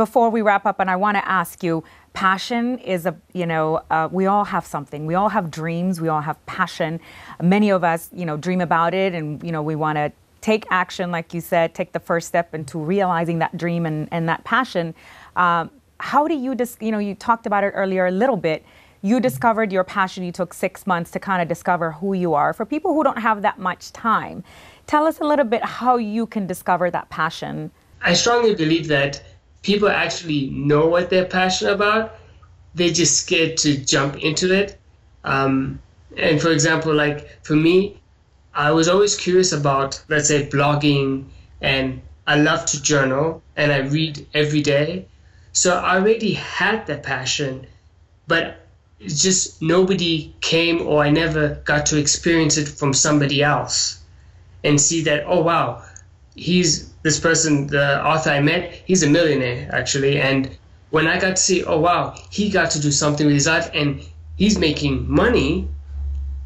before we wrap up, and I want to ask you, passion is a you know uh, we all have something we all have dreams we all have passion many of us you know dream about it and you know we want to take action like you said take the first step into realizing that dream and, and that passion um, how do you dis- you know you talked about it earlier a little bit you discovered your passion you took six months to kind of discover who you are for people who don't have that much time tell us a little bit how you can discover that passion i strongly believe that people actually know what they're passionate about. They're just scared to jump into it. Um, and for example, like for me, I was always curious about, let's say, blogging, and I love to journal and I read every day. So I already had that passion, but just nobody came or I never got to experience it from somebody else and see that, oh wow, he's this person, the author I met, he's a millionaire actually. And when I got to see, oh wow, he got to do something with his life and he's making money,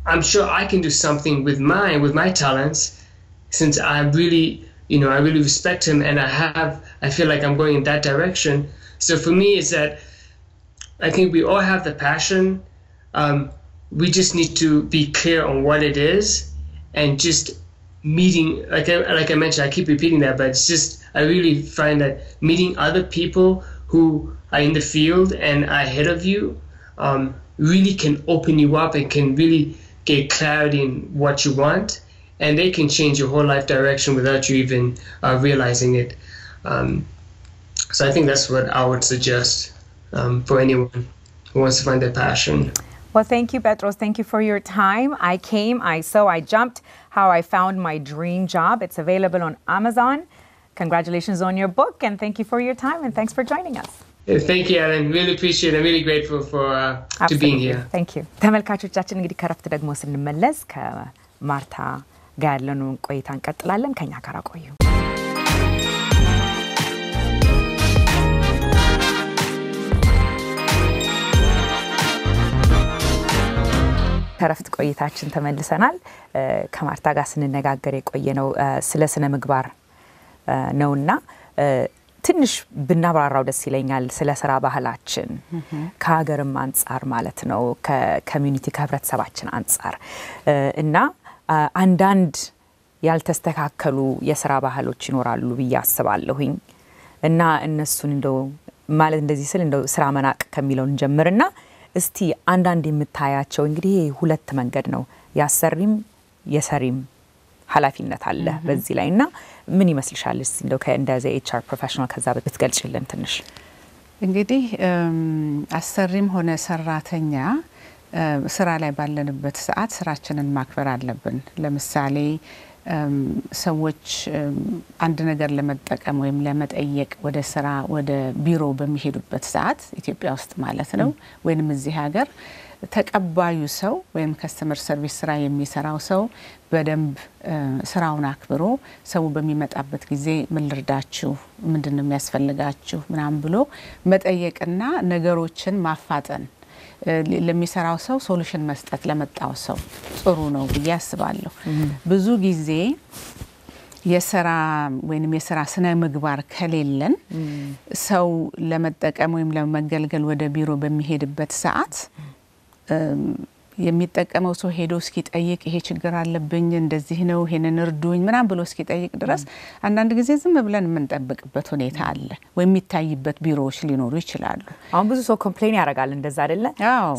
I'm sure I can do something with mine, with my talents, since I really, you know, I really respect him and I have, I feel like I'm going in that direction. So for me, is that I think we all have the passion. Um, we just need to be clear on what it is and just meeting like I, like I mentioned, I keep repeating that, but it's just I really find that meeting other people who are in the field and are ahead of you um, really can open you up and can really get clarity in what you want, and they can change your whole life direction without you even uh, realizing it. Um, so I think that's what I would suggest um, for anyone who wants to find their passion. Well, thank you, Petros. Thank you for your time. I came, I saw, I jumped, how I found my dream job. It's available on Amazon. Congratulations on your book, and thank you for your time, and thanks for joining us. Thank you, Ellen. Really appreciate it. I'm really grateful for uh, to being here. Thank you. ተመልካቾቻችን እንግዲህ ከረፍት ደግሞ ስንመለስ ከማርታ ጋር ያለንን ቆይታ እንቀጥላለን። ከኛ kanya ቆዩ። ከረፍት ቆይታችን ተመልሰናል። ከማርታ ጋር ስንነጋገር የቆየ ነው ስለ ስነ ምግባር ነውና ትንሽ ብናብራራው ደስ ይለኛል። ስለ ስራ ባህላችን ከሀገርም አንጻር ማለት ነው ከኮሚኒቲ ከህብረተሰባችን አንጻር እና አንዳንድ ያልተስተካከሉ የስራ ባህሎች ይኖራሉ ብዬ አስባለሁኝ እና እነሱን እንደው ማለት እንደዚህ ስል እንደው ስራ መናቅ ከሚለውን ጀምርና እስቲ አንዳንድ የምታያቸው እንግዲህ ሁለት መንገድ ነው፣ ያሰሪም የሰሪም ኃላፊነት አለ በዚህ ላይ እና ምን ይመስልሻል? እስቲ እንደው እንደዚ ኤችአር ፕሮፌሽናል ከዛ ብትገልጭልን ትንሽ። እንግዲህ አሰሪም ሆነ ሰራተኛ ስራ ላይ ባለንበት ሰዓት ስራችንን ማክበር አለብን። ለምሳሌ ሰዎች አንድ ነገር ለመጠቀም ወይም ለመጠየቅ ወደ ስራ ወደ ቢሮ በሚሄዱበት ሰዓት ኢትዮጵያ ውስጥ ማለት ነው ወይም እዚህ ሀገር ተቀባዩ ሰው ወይም ከስተመር ሰርቪስ ስራ የሚሰራው ሰው በደንብ ስራውን አክብሮ ሰው በሚመጣበት ጊዜ ምን ልርዳችሁ፣ ምንድን ነው የሚያስፈልጋችሁ ምናምን ብሎ መጠየቅና ነገሮችን ማፋጠን ለሚሰራው ሰው ሶሉሽን መስጠት ለመጣው ሰው ጥሩ ነው ብዬ አስባለሁ። ብዙ ጊዜ የስራ ወይም የስራ ስነ ምግባር ከሌለን ሰው ለመጠቀም ወይም ለመገልገል ወደ ቢሮ በሚሄድበት ሰዓት የሚጠቀመው ሰው ሄዶ እስኪጠይቅ ይሄ ችግር አለብኝ እንደዚህ ነው ይሄንን እርዱኝ ምናም ብሎ እስኪጠይቅ ድረስ አንዳንድ ጊዜ ዝም ብለን የምንጠብቅበት ሁኔታ አለ፣ ወይም የሚታይበት ቢሮዎች ሊኖሩ ይችላሉ። አሁን ብዙ ሰው ኮምፕሌን ያደርጋል፣ እንደዛ አደለ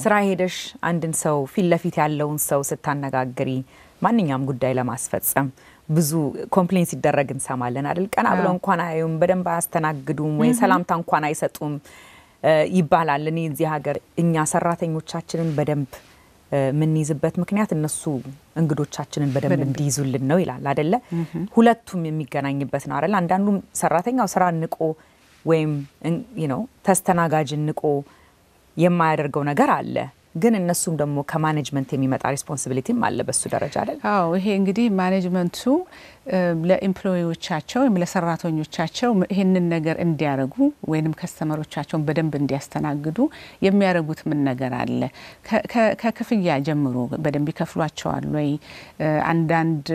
ስራ ሄደሽ አንድን ሰው ፊት ለፊት ያለውን ሰው ስታነጋግሪ ማንኛውም ጉዳይ ለማስፈጸም ብዙ ኮምፕሌን ሲደረግ እንሰማለን አይደል? ቀና ብለው እንኳን አዩም በደንብ አያስተናግዱም፣ ወይ ሰላምታ እንኳን አይሰጡም ይባላል። እኔ እዚህ ሀገር እኛ ሰራተኞቻችንን በደንብ የምንይዝበት ምክንያት እነሱ እንግዶቻችንን በደንብ እንዲይዙልን ነው ይላል አደለ? ሁለቱም የሚገናኝበት ነው አደለ? አንዳንዱም ሰራተኛው ስራ ንቆ ወይም ነው ተስተናጋጅን ንቆ የማያደርገው ነገር አለ። ግን እነሱም ደግሞ ከማኔጅመንት የሚመጣ ሪስፖንሲቢሊቲም አለ በሱ ደረጃ አይደል? አዎ ይሄ እንግዲህ ማኔጅመንቱ ለኤምፕሎዎቻቸው ወይም ለሰራተኞቻቸው ይህንን ነገር እንዲያደርጉ ወይም ከስተመሮቻቸውን በደንብ እንዲያስተናግዱ የሚያደርጉት ምን ነገር አለ? ከክፍያ ጀምሮ በደንብ ይከፍሏቸዋል ወይ? አንዳንድ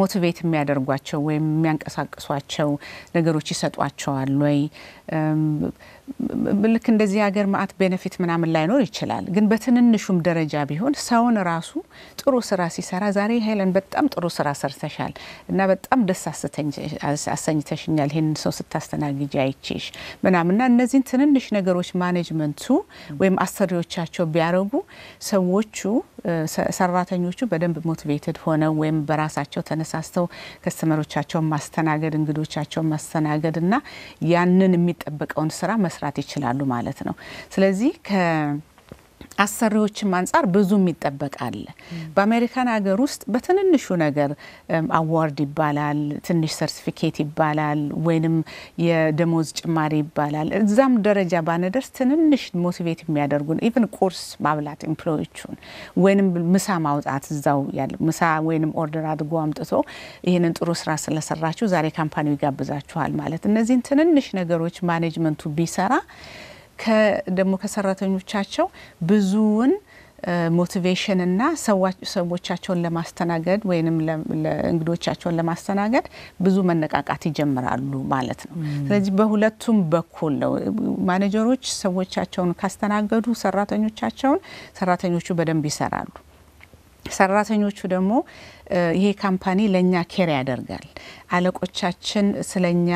ሞቲቬት የሚያደርጓቸው ወይም የሚያንቀሳቅሷቸው ነገሮች ይሰጧቸዋል ወይ? ልክ እንደዚህ ሀገር ማአት ቤነፊት ምናምን ላይኖር ይችላል፣ ግን በትንንሹም ደረጃ ቢሆን ሰውን ራሱ ጥሩ ስራ ሲሰራ ዛሬ ሄለን በጣም ጥሩ ስራ ሰርተሻል እና በጣም ደስ አሰኝተሽኛል ይህን ሰው ስታስተናግጅ አይቼሽ ምናምንና እነዚህን ትንንሽ ነገሮች ማኔጅመንቱ ወይም አሰሪዎቻቸው ቢያደርጉ ሰዎቹ ሰራተኞቹ በደንብ ሞቲቬትድ ሆነው ወይም በራሳቸው ተነሳስተው ከስተመሮቻቸውን ማስተናገድ እንግዶቻቸውን ማስተናገድ እና ያንን የሚጠበቀውን ስራ መስራት ይችላሉ ማለት ነው። ስለዚህ ከ አሰሪዎችም አንጻር ብዙም ይጠበቃል። በአሜሪካን ሀገር ውስጥ በትንንሹ ነገር አዋርድ ይባላል፣ ትንሽ ሰርቲፊኬት ይባላል፣ ወይንም የደሞዝ ጭማሪ ይባላል። እዛም ደረጃ ባነደርስ ትንንሽ ሞቲቬት የሚያደርጉን ኢቨን ቁርስ ማብላት ኤምፕሎዎቹን ወይንም ምሳ ማውጣት እዛው ያለ ምሳ ወይንም ኦርደር አድርጎ አምጥቶ ይህንን ጥሩ ስራ ስለሰራችሁ ዛሬ ካምፓኒው ይጋብዛችኋል ማለት እነዚህን ትንንሽ ነገሮች ማኔጅመንቱ ቢሰራ ደግሞ ከሰራተኞቻቸው ብዙውን ሞቲቬሽን እና ሰዎቻቸውን ለማስተናገድ ወይም እንግዶቻቸውን ለማስተናገድ ብዙ መነቃቃት ይጀምራሉ ማለት ነው። ስለዚህ በሁለቱም በኩል ነው። ማኔጀሮች ሰዎቻቸውን ካስተናገዱ ሰራተኞቻቸውን ሰራተኞቹ በደንብ ይሰራሉ። ሰራተኞቹ ደግሞ ይሄ ካምፓኒ ለእኛ ኬር ያደርጋል፣ አለቆቻችን ስለኛ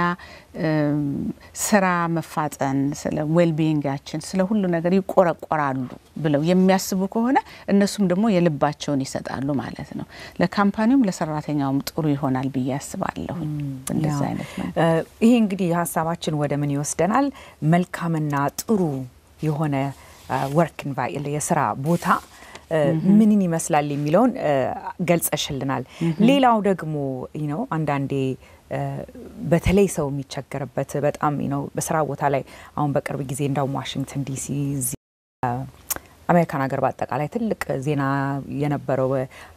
ስራ መፋጠን፣ ስለ ዌልቢንጋችን፣ ስለ ሁሉ ነገር ይቆረቆራሉ ብለው የሚያስቡ ከሆነ እነሱም ደግሞ የልባቸውን ይሰጣሉ ማለት ነው። ለካምፓኒውም ለሰራተኛውም ጥሩ ይሆናል ብዬ አስባለሁ። እንደዚህ አይነት ነው። ይሄ እንግዲህ ሀሳባችን ወደ ምን ይወስደናል? መልካምና ጥሩ የሆነ ወርክ የስራ ቦታ ምንን ይመስላል የሚለውን ገልጸሽልናል። ሌላው ደግሞ ነው አንዳንዴ በተለይ ሰው የሚቸገርበት በጣም ነው በስራ ቦታ ላይ አሁን በቅርብ ጊዜ እንዳውም ዋሽንግተን ዲሲ አሜሪካን ሀገር በአጠቃላይ ትልቅ ዜና የነበረው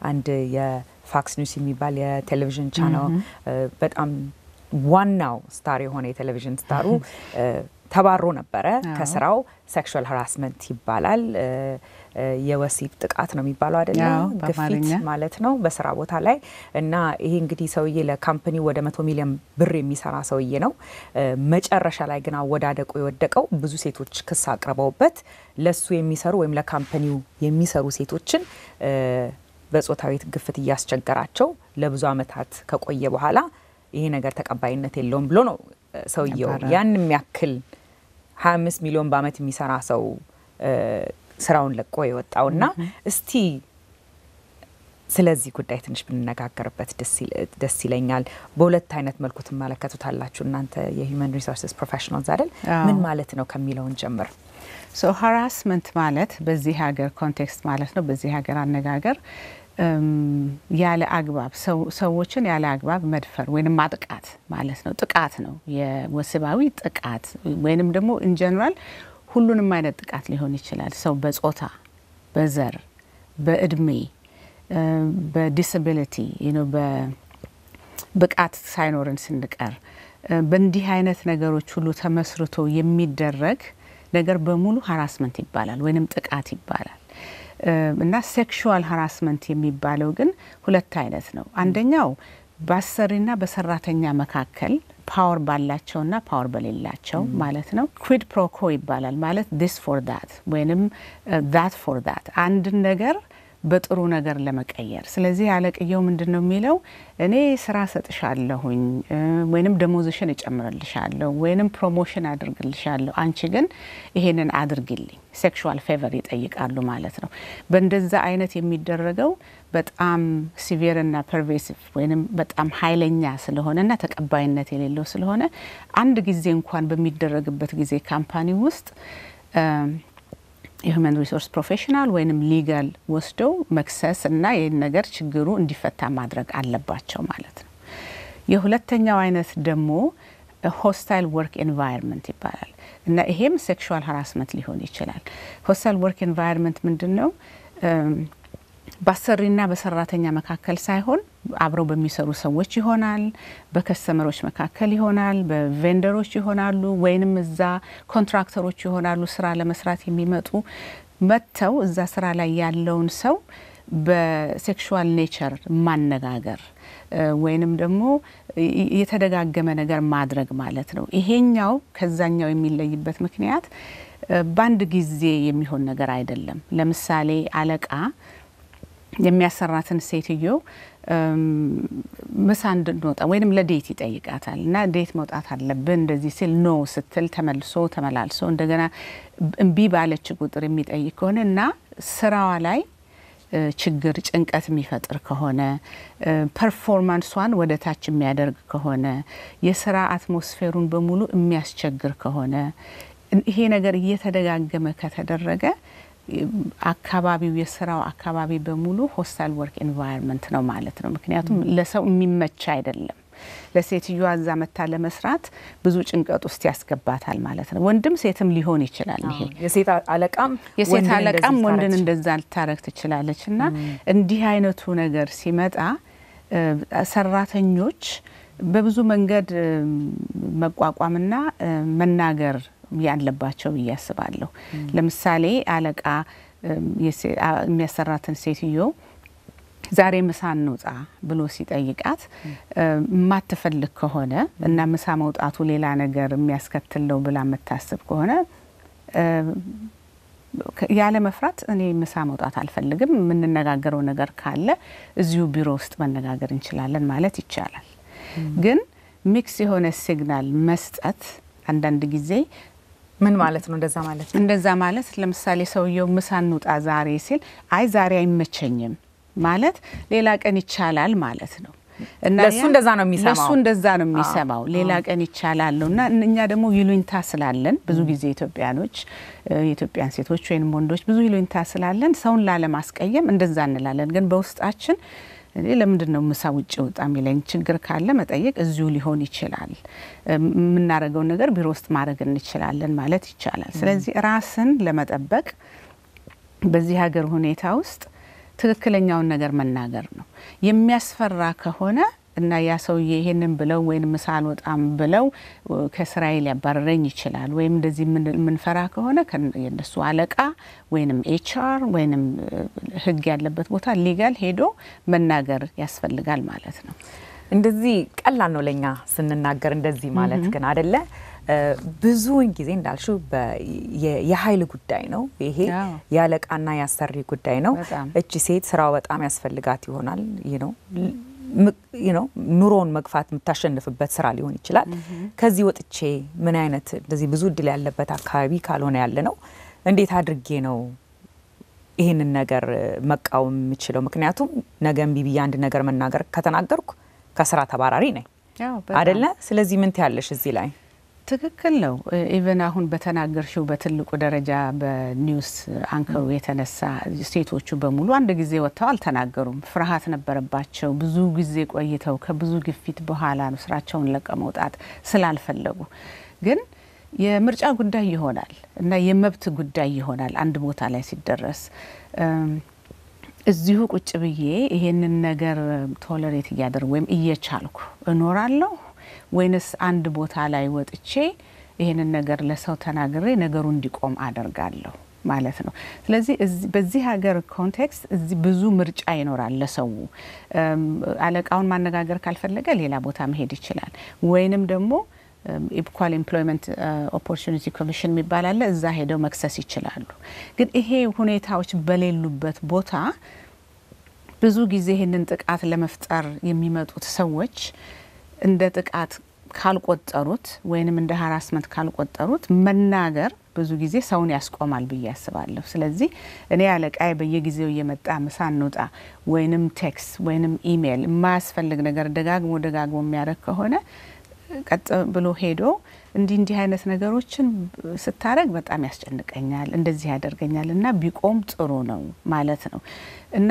አንድ የፋክስ ኒውስ የሚባል የቴሌቪዥን ቻናል በጣም ዋናው ስታር የሆነ የቴሌቪዥን ስታሩ ተባሮ ነበረ ከስራው። ሴክሹዋል ሀራስመንት ይባላል የወሲብ ጥቃት ነው የሚባለው አይደለ? ግፊት ማለት ነው በስራ ቦታ ላይ እና ይሄ እንግዲህ ሰውዬ ለካምፕኒ ወደ መቶ ሚሊዮን ብር የሚሰራ ሰውዬ ነው። መጨረሻ ላይ ግን አወዳደቁ የወደቀው ብዙ ሴቶች ክስ አቅርበውበት ለሱ የሚሰሩ ወይም ለካምፕኒው የሚሰሩ ሴቶችን በጾታዊ ግፍት እያስቸገራቸው ለብዙ አመታት ከቆየ በኋላ ይሄ ነገር ተቀባይነት የለውም ብሎ ነው ሰውየው ያን የሚያክል 25 ሚሊዮን በአመት የሚሰራ ሰው ስራውን ለቆ የወጣውና እስቲ ስለዚህ ጉዳይ ትንሽ ብንነጋገርበት ደስ ይለኛል። በሁለት አይነት መልኩ ትመለከቱታላችሁ እናንተ የሂውማን ሪሶርስስ ፕሮፌሽናልስ አይደል? ምን ማለት ነው ከሚለውን ጀምር። ሶ ሀራስመንት ማለት በዚህ ሀገር ኮንቴክስት ማለት ነው፣ በዚህ ሀገር አነጋገር ያለ አግባብ ሰዎችን ያለ አግባብ መድፈር ወይንም ማጥቃት ማለት ነው። ጥቃት ነው፣ የወሲባዊ ጥቃት ወይንም ደግሞ ኢንጀነራል ሁሉንም አይነት ጥቃት ሊሆን ይችላል። ሰው በጾታ፣ በዘር፣ በእድሜ፣ በዲስቢሊቲ በብቃት ሳይኖርን ስንቀር በእንዲህ አይነት ነገሮች ሁሉ ተመስርቶ የሚደረግ ነገር በሙሉ ሀራስመንት ይባላል ወይንም ጥቃት ይባላል። እና ሴክሹዋል ሀራስመንት የሚባለው ግን ሁለት አይነት ነው። አንደኛው በአሰሪና በሰራተኛ መካከል ፓወር ባላቸውና ፓወር በሌላቸው ማለት ነው። ኩድ ፕሮኮ ይባላል ማለት ዲስ ፎር ዳት ወይንም ዳት ፎር ዳት አንድን ነገር በጥሩ ነገር ለመቀየር። ስለዚህ አለቅየው ምንድን ነው የሚለው? እኔ ስራ ሰጥሻለሁኝ uh, ወይንም ደሞዝሽን እጨምርልሻለሁ ወይንም ፕሮሞሽን አድርግልሻለሁ፣ አንቺ ግን ይሄንን አድርግልኝ። ሴክሹዋል ፌቨር ይጠይቃሉ ማለት ነው። በእንደዛ አይነት የሚደረገው በጣም ሲቪርና ፐርቬሲቭ ወይም በጣም ኃይለኛ ስለሆነና ተቀባይነት የሌለው ስለሆነ አንድ ጊዜ እንኳን በሚደረግበት ጊዜ ካምፓኒ ውስጥ የሁመን ሪሶርስ ፕሮፌሽናል ወይም ሊጋል ወስደው መክሰስ እና ይህን ነገር ችግሩ እንዲፈታ ማድረግ አለባቸው ማለት ነው። የሁለተኛው አይነት ደግሞ ሆስታይል ወርክ ኤንቫይርመንት ይባላል እና ይሄም ሴክሹዋል ሀራስመንት ሊሆን ይችላል። ሆስታይል ወርክ ኤንቫይርመንት ምንድን ነው? በአሰሪና በሰራተኛ መካከል ሳይሆን አብረው በሚሰሩ ሰዎች ይሆናል፣ በከስተመሮች መካከል ይሆናል፣ በቬንደሮች ይሆናሉ፣ ወይንም እዛ ኮንትራክተሮች ይሆናሉ። ስራ ለመስራት የሚመጡ መጥተው እዛ ስራ ላይ ያለውን ሰው በሴክሹዋል ኔቸር ማነጋገር ወይንም ደግሞ የተደጋገመ ነገር ማድረግ ማለት ነው። ይሄኛው ከዛኛው የሚለይበት ምክንያት በአንድ ጊዜ የሚሆን ነገር አይደለም። ለምሳሌ አለቃ የሚያሰራትን ሴትዮ ምሳ እንድንወጣ ወይም ለዴት ይጠይቃታል እና ዴት መውጣት አለብን እንደዚህ ሲል ኖ ስትል ተመልሶ ተመላልሶ እንደገና እምቢ ባለች ቁጥር የሚጠይቅ ከሆነ እና ስራዋ ላይ ችግር፣ ጭንቀት የሚፈጥር ከሆነ ፐርፎርማንሷን ወደ ታች የሚያደርግ ከሆነ የስራ አትሞስፌሩን በሙሉ የሚያስቸግር ከሆነ ይሄ ነገር እየተደጋገመ ከተደረገ አካባቢው የስራው አካባቢ በሙሉ ሆስታል ወርክ ኤንቫይሮንመንት ነው ማለት ነው። ምክንያቱም ለሰው የሚመች አይደለም። ለሴትዮዋ እዛ መታ ለመስራት ብዙ ጭንቀት ውስጥ ያስገባታል ማለት ነው። ወንድም ሴትም ሊሆን ይችላል። ይሄ የሴት አለቃም የሴት አለቃም ወንድን እንደዛ ልታረግ ትችላለች። እና እንዲህ አይነቱ ነገር ሲመጣ ሰራተኞች በብዙ መንገድ መቋቋምና መናገር ያለባቸው ብዬ አስባለሁ። ለምሳሌ አለቃ የሚያሰራትን ሴትዮ ዛሬ ምሳ እንውጣ ብሎ ሲጠይቃት የማትፈልግ ከሆነ እና ምሳ መውጣቱ ሌላ ነገር የሚያስከትለው ብላ የምታስብ ከሆነ ያለ መፍራት እኔ ምሳ መውጣት አልፈልግም፣ የምንነጋገረው ነገር ካለ እዚሁ ቢሮ ውስጥ መነጋገር እንችላለን ማለት ይቻላል። ግን ሚክስ የሆነ ሲግናል መስጠት አንዳንድ ጊዜ ምን ማለት ነው? እንደዛ ማለት ነው። እንደዛ ማለት ለምሳሌ ሰውየው ምሳ እንውጣ ዛሬ ሲል አይ ዛሬ አይመቸኝም ማለት ሌላ ቀን ይቻላል ማለት ነው። ለሱ እንደዛ ነው የሚሰማው። ለሱ እንደዛ ነው የሚሰማው። ሌላ ቀን ይቻላል ነው እና እኛ ደግሞ ይሉኝታ ስላለን ብዙ ጊዜ ኢትዮጵያኖች፣ የኢትዮጵያን ሴቶች ወይም ወንዶች ብዙ ይሉኝታ ስላለን ሰውን ላለማስቀየም እንደዛ እንላለን። ግን በውስጣችን እኔ ለምንድን ነው ምሳ ውጭ ወጣ የሚለኝ ችግር ካለ መጠየቅ እዚሁ ሊሆን ይችላል። የምናደርገው ነገር ቢሮ ውስጥ ማድረግ እንችላለን ማለት ይቻላል። ስለዚህ ራስን ለመጠበቅ በዚህ ሀገር ሁኔታ ውስጥ ትክክለኛውን ነገር መናገር ነው። የሚያስፈራ ከሆነ እና ያ ሰውዬ ይሄንን ብለው ወይም ምሳ አልወጣም ብለው ከስራዬ ሊያባረረኝ ይችላል። ወይም እንደዚህ የምንፈራ ከሆነ የነሱ አለቃ ወይንም ኤችአር ወይንም ህግ ያለበት ቦታ ሊጋል ሄዶ መናገር ያስፈልጋል ማለት ነው። እንደዚህ ቀላል ነው ለኛ ስንናገር እንደዚህ ማለት ግን አደለ። ብዙውን ጊዜ እንዳልሹ የኃይል ጉዳይ ነው። ይሄ የአለቃና የአሰሪ ጉዳይ ነው። እቺ ሴት ስራው በጣም ያስፈልጋት ይሆናል ነው ኑሮውን መግፋት የምታሸንፍበት ስራ ሊሆን ይችላል። ከዚህ ወጥቼ ምን አይነት እንደዚህ ብዙ እድል ያለበት አካባቢ ካልሆነ ያለ ነው እንዴት አድርጌ ነው ይህንን ነገር መቃወም የምችለው? ምክንያቱም ነገ እምቢ ብዬ አንድ ነገር መናገር ከተናገርኩ ከስራ ተባራሪ ነኝ አደለ? ስለዚህ ምን ትያለሽ እዚህ ላይ? ትክክል ነው። ኢቨን አሁን በተናገርሽው በትልቁ ደረጃ በኒውስ አንከሩ የተነሳ ሴቶቹ በሙሉ አንድ ጊዜ ወጥተው አልተናገሩም። ፍርሃት ነበረባቸው። ብዙ ጊዜ ቆይተው ከብዙ ግፊት በኋላ ነው ስራቸውን ለቀው መውጣት ስላልፈለጉ ግን የምርጫ ጉዳይ ይሆናል እና የመብት ጉዳይ ይሆናል። አንድ ቦታ ላይ ሲደረስ እዚሁ ቁጭ ብዬ ይሄንን ነገር ቶለሬት እያደረጉ ወይም እየቻልኩ እኖራለሁ ወይንስ አንድ ቦታ ላይ ወጥቼ ይህንን ነገር ለሰው ተናግሬ ነገሩ እንዲቆም አደርጋለሁ ማለት ነው። ስለዚህ በዚህ ሀገር ኮንቴክስት እዚህ ብዙ ምርጫ ይኖራል። ለሰው አለቃውን ማነጋገር ካልፈለገ ሌላ ቦታ መሄድ ይችላል። ወይንም ደግሞ ኢኳል ኤምፕሎይመንት ኦፖርቹኒቲ ኮሚሽን የሚባል አለ። እዛ ሄደው መክሰስ ይችላሉ። ግን ይሄ ሁኔታዎች በሌሉበት ቦታ ብዙ ጊዜ ይህንን ጥቃት ለመፍጠር የሚመጡት ሰዎች እንደ ጥቃት ካልቆጠሩት ወይንም እንደ ሀራስመንት ካልቆጠሩት መናገር ብዙ ጊዜ ሰውን ያስቆማል ብዬ አስባለሁ። ስለዚህ እኔ አለቃዬ በየጊዜው እየመጣ ምሳ እንውጣ ወይንም ቴክስ ወይንም ኢሜይል የማያስፈልግ ነገር ደጋግሞ ደጋግሞ የሚያደርግ ከሆነ ቀጥ ብሎ ሄዶ እንዲህ እንዲህ አይነት ነገሮችን ስታደረግ በጣም ያስጨንቀኛል፣ እንደዚህ ያደርገኛል እና ቢቆም ጥሩ ነው ማለት ነው እና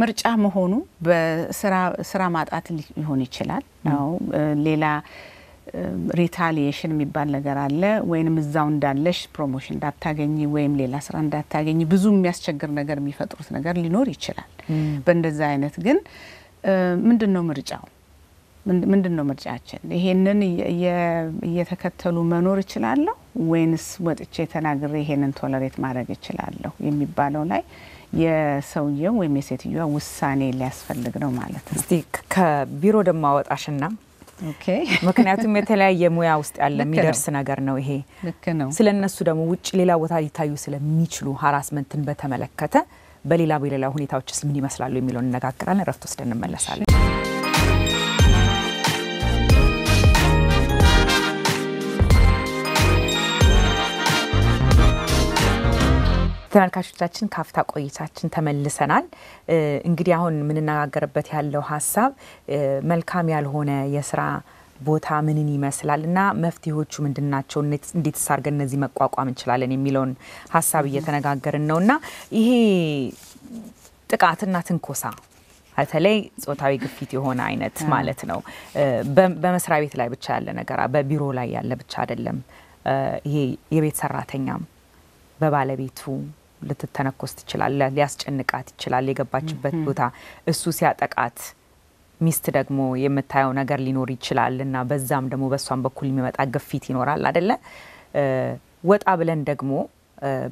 ምርጫ መሆኑ በስራ ማጣት ሊሆን ይችላል። ሌላ ሪታሊዬሽን የሚባል ነገር አለ። ወይንም እዛው እንዳለሽ ፕሮሞሽን እንዳታገኝ ወይም ሌላ ስራ እንዳታገኝ ብዙ የሚያስቸግር ነገር የሚፈጥሩት ነገር ሊኖር ይችላል። በእንደዛ አይነት ግን ምንድን ነው ምርጫው? ምንድን ነው ምርጫችን? ይሄንን እየተከተሉ መኖር እችላለሁ ወይንስ ወጥቼ ተናግሬ ይሄንን ቶለሬት ማድረግ እችላለሁ የሚባለው ላይ የሰውየው ወይም የሴትዮዋ ውሳኔ ሊያስፈልግ ነው ማለት ነው። እስቲ ከቢሮ ደሞ አወጣሽና ምክንያቱም የተለያየ ሙያ ውስጥ ያለ የሚደርስ ነገር ነው ይሄ። ልክ ነው። ስለ እነሱ ደግሞ ውጭ ሌላ ቦታ ሊታዩ ስለሚችሉ ሀራስመንትን በተመለከተ በሌላ በሌላ ሁኔታዎችስ ምን ይመስላሉ የሚለውን እነጋገራለን። እረፍት ወስደን እንመለሳለን። ተመልካቾቻችን ካፍታ ቆይታችን ተመልሰናል። እንግዲህ አሁን የምንነጋገርበት ያለው ሀሳብ መልካም ያልሆነ የስራ ቦታ ምንን ይመስላል እና መፍትሄዎቹ ምንድን ናቸው፣ እንዴት ሳርገን እነዚህ መቋቋም እንችላለን የሚለውን ሀሳብ እየተነጋገርን ነው እና ይሄ ጥቃትና ትንኮሳ በተለይ ጾታዊ ግፊት የሆነ አይነት ማለት ነው። በመስሪያ ቤት ላይ ብቻ ያለ ነገር በቢሮ ላይ ያለ ብቻ አይደለም። ይሄ የቤት ሰራተኛም በባለቤቱ ልትተነኮስ ትችላለ፣ ሊያስጨንቃት ይችላል የገባችበት ቦታ። እሱ ሲያጠቃት ሚስት ደግሞ የምታየው ነገር ሊኖር ይችላል እና በዛም ደግሞ በእሷም በኩል የሚመጣ ግፊት ይኖራል አደለ። ወጣ ብለን ደግሞ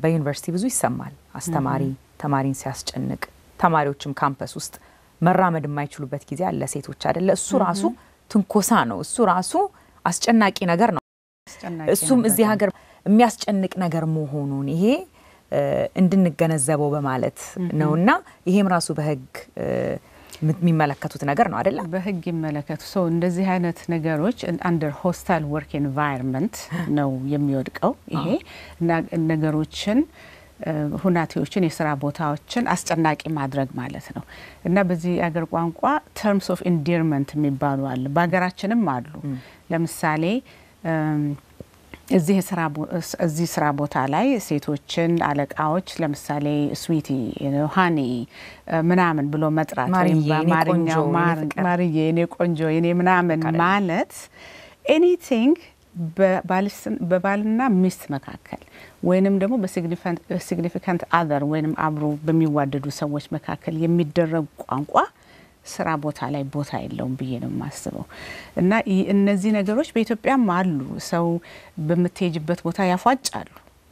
በዩኒቨርሲቲ ብዙ ይሰማል። አስተማሪ ተማሪን ሲያስጨንቅ፣ ተማሪዎችም ካምፐስ ውስጥ መራመድ የማይችሉበት ጊዜ አለ። ሴቶች አደለ። እሱ ራሱ ትንኮሳ ነው። እሱ ራሱ አስጨናቂ ነገር ነው። እሱም እዚህ ሀገር የሚያስጨንቅ ነገር መሆኑን ይሄ እንድንገነዘበው በማለት ነውና ይሄም ራሱ በህግ የሚመለከቱት ነገር ነው አደለ? በህግ ይመለከቱ ሰው እንደዚህ አይነት ነገሮች አንደር ሆስታይል ወርክ ኤንቫይሮንመንት ነው የሚወድቀው ይሄ ነገሮችን ሁናቴዎችን የስራ ቦታዎችን አስጨናቂ ማድረግ ማለት ነው እና በዚህ አገር ቋንቋ ተርምስ ኦፍ ኢንዲርመንት የሚባሉ አሉ፣ በሀገራችንም አሉ። ለምሳሌ እዚህ ስራ ቦታ ላይ ሴቶችን አለቃዎች ለምሳሌ ስዊቲ ሃኒ ምናምን ብሎ መጥራት ወይም በአማርኛው ማርዬ፣ ቆንጆ፣ የኔ ምናምን ማለት ኤኒቲንግ በባልና ሚስት መካከል ወይንም ደግሞ በሲግኒፊካንት አዘር ወይንም አብሮ በሚዋደዱ ሰዎች መካከል የሚደረጉ ቋንቋ ስራ ቦታ ላይ ቦታ የለውም ብዬ ነው የማስበው። እና እነዚህ ነገሮች በኢትዮጵያም አሉ። ሰው በምትሄጅበት ቦታ ያፏጫሉ